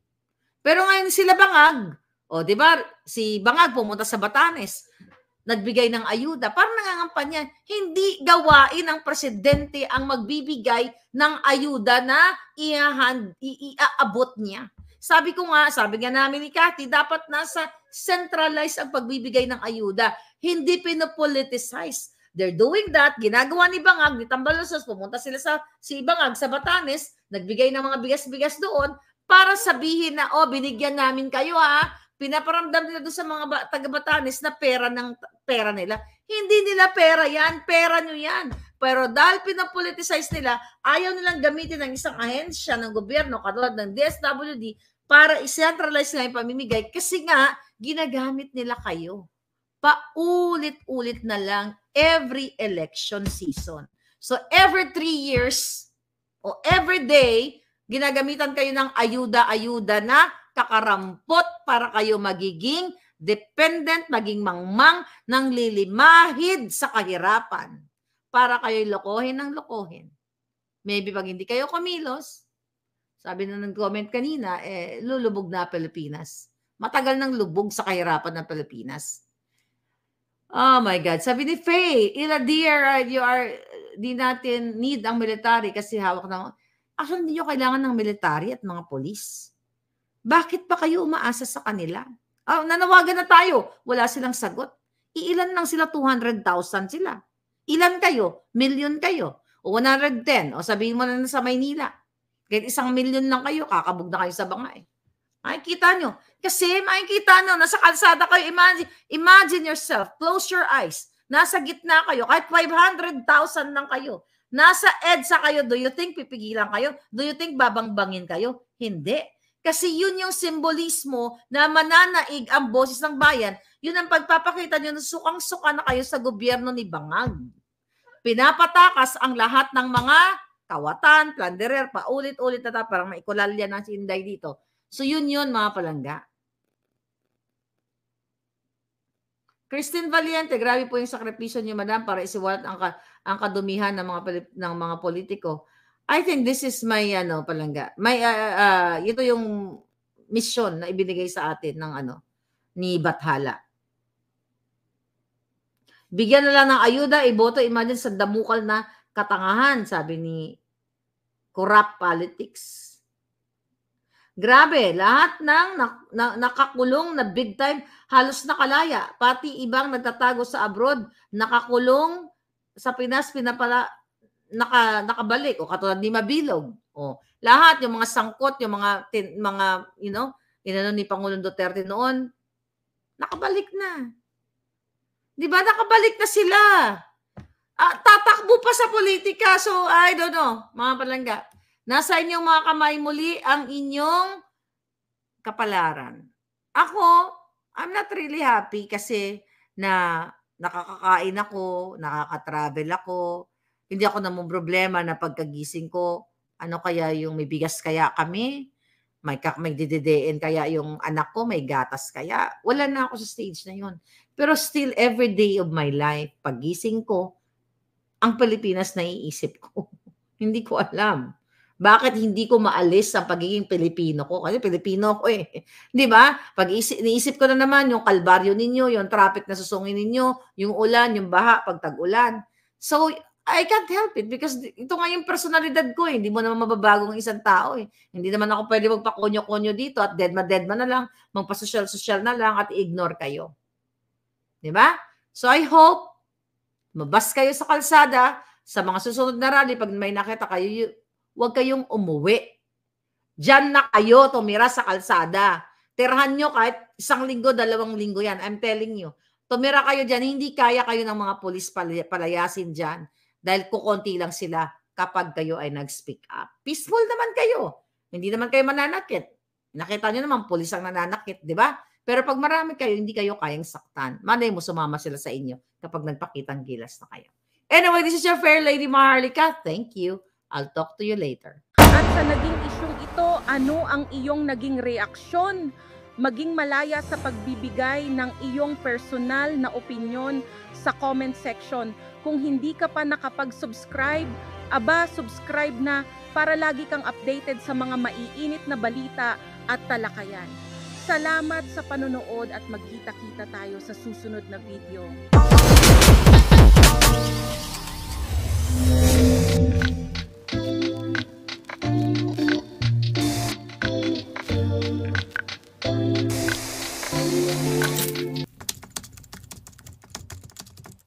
Pero ngayon sila bangag. O, di ba? Si Bangag pumunta sa Batanes nagbigay ng ayuda. Parang nangangampanya, hindi gawain ng presidente ang magbibigay ng ayuda na iahand, iaabot niya. Sabi ko nga, sabi nga namin ni Cathy, dapat nasa centralized ang pagbibigay ng ayuda. Hindi pinopoliticize. They're doing that. Ginagawa ni Bangag, ni Tambalusas, pumunta sila sa si Bangag sa Batanes, nagbigay ng mga bigas-bigas doon para sabihin na, oh, binigyan namin kayo ha, ah. Pinaparamdam nila doon sa mga ba- taga-Batanes na pera ng pera nila. Hindi nila pera yan, pera nyo yan. Pero dahil pinapoliticize nila, ayaw nilang gamitin ng isang ahensya ng gobyerno, katulad ng DSWD, para i-centralize nga yung pamimigay kasi nga ginagamit nila kayo. Paulit-ulit na lang every election season. So every three years o every day, ginagamitan kayo ng ayuda-ayuda na kakarampot para kayo magiging dependent, maging mangmang ng lilimahid sa kahirapan para kayo lokohin ng lokohin. Maybe pag hindi kayo kumilos, sabi na nag-comment kanina, eh, lulubog na Pilipinas. Matagal nang lubog sa kahirapan ng Pilipinas. Oh my God. Sabi ni Faye, Ila dear, uh, you are, uh, di natin need ang military kasi hawak ng, actually hindi nyo kailangan ng military at mga police bakit pa kayo umaasa sa kanila? Oh, nanawagan na tayo. Wala silang sagot. Iilan lang sila, 200,000 sila. Ilan kayo? Million kayo. O 110. O sabihin mo na sa Maynila. Kahit isang million lang kayo, kakabog na kayo sa bangay. Eh. Makikita nyo. Kasi makikita nyo, nasa kalsada kayo. Imagine, imagine yourself. Close your eyes. Nasa gitna kayo. Kahit 500,000 lang kayo. Nasa EDSA kayo. Do you think pipigilan kayo? Do you think babangbangin kayo? Hindi. Kasi yun yung simbolismo na mananaig ang boses ng bayan. Yun ang pagpapakita nyo na sukang-suka na kayo sa gobyerno ni Bangag. Pinapatakas ang lahat ng mga kawatan, plunderer, paulit-ulit na ta, parang maikulalya ng sinday dito. So yun yun mga palangga. Christine Valiente, grabe po yung sakripisyo niyo madam para isiwalat ang, ka, ang kadumihan ng mga ng mga politiko. I think this is my ano palangga. May uh, ah, uh, ah, ah, ito yung mission na ibinigay sa atin ng ano ni Bathala. Bigyan na lang ng ayuda, iboto, imagine sa damukal na katangahan, sabi ni corrupt politics. Grabe, lahat ng na, na, nakakulong na big time halos nakalaya, pati ibang nagtatago sa abroad, nakakulong sa Pinas pinapala naka, nakabalik o katulad ni Mabilog. O, lahat yung mga sangkot, yung mga tin, mga you know, inano ni Pangulong Duterte noon, nakabalik na. 'Di ba? Nakabalik na sila. Ah, tatakbo pa sa politika. So, I don't know, mga palangga. Nasa inyong mga kamay muli ang inyong kapalaran. Ako, I'm not really happy kasi na nakakakain ako, nakaka-travel ako, hindi ako namang problema na pagkagising ko, ano kaya yung may bigas kaya kami, may, kak may dididein kaya yung anak ko, may gatas kaya. Wala na ako sa stage na yun. Pero still, every day of my life, pagising ko, ang Pilipinas naiisip ko. *laughs* hindi ko alam. Bakit hindi ko maalis ang pagiging Pilipino ko? Kasi Pilipino ko eh. *laughs* Di ba? Pag isip, niisip ko na naman yung kalbaryo ninyo, yung traffic na susungin ninyo, yung ulan, yung baha, pagtag-ulan. So, I can't help it because ito nga yung personalidad ko eh. Hindi mo naman mababago ang isang tao eh. Hindi naman ako pwede magpakonyo-konyo dito at deadma-deadma na lang, magpasosyal-sosyal na lang at ignore kayo. Di ba? So I hope mabas kayo sa kalsada sa mga susunod na rally pag may nakita kayo, huwag kayong umuwi. Diyan na kayo tumira sa kalsada. Tirahan nyo kahit isang linggo, dalawang linggo yan. I'm telling you. Tumira kayo dyan, hindi kaya kayo ng mga polis palayasin dyan dahil kukonti lang sila kapag kayo ay nag-speak up. Peaceful naman kayo. Hindi naman kayo mananakit. Nakita niyo naman, pulis ang nananakit, di ba? Pero pag marami kayo, hindi kayo kayang saktan. Manay mo, sumama sila sa inyo kapag nagpakitang gilas na kayo. Anyway, this is your fair lady, Maharlika. Thank you. I'll talk to you later. At sa naging isyong ito, ano ang iyong naging reaksyon? Maging malaya sa pagbibigay ng iyong personal na opinyon sa comment section. Kung hindi ka pa nakapag-subscribe, aba, subscribe na para lagi kang updated sa mga maiinit na balita at talakayan. Salamat sa panonood at magkita-kita tayo sa susunod na video.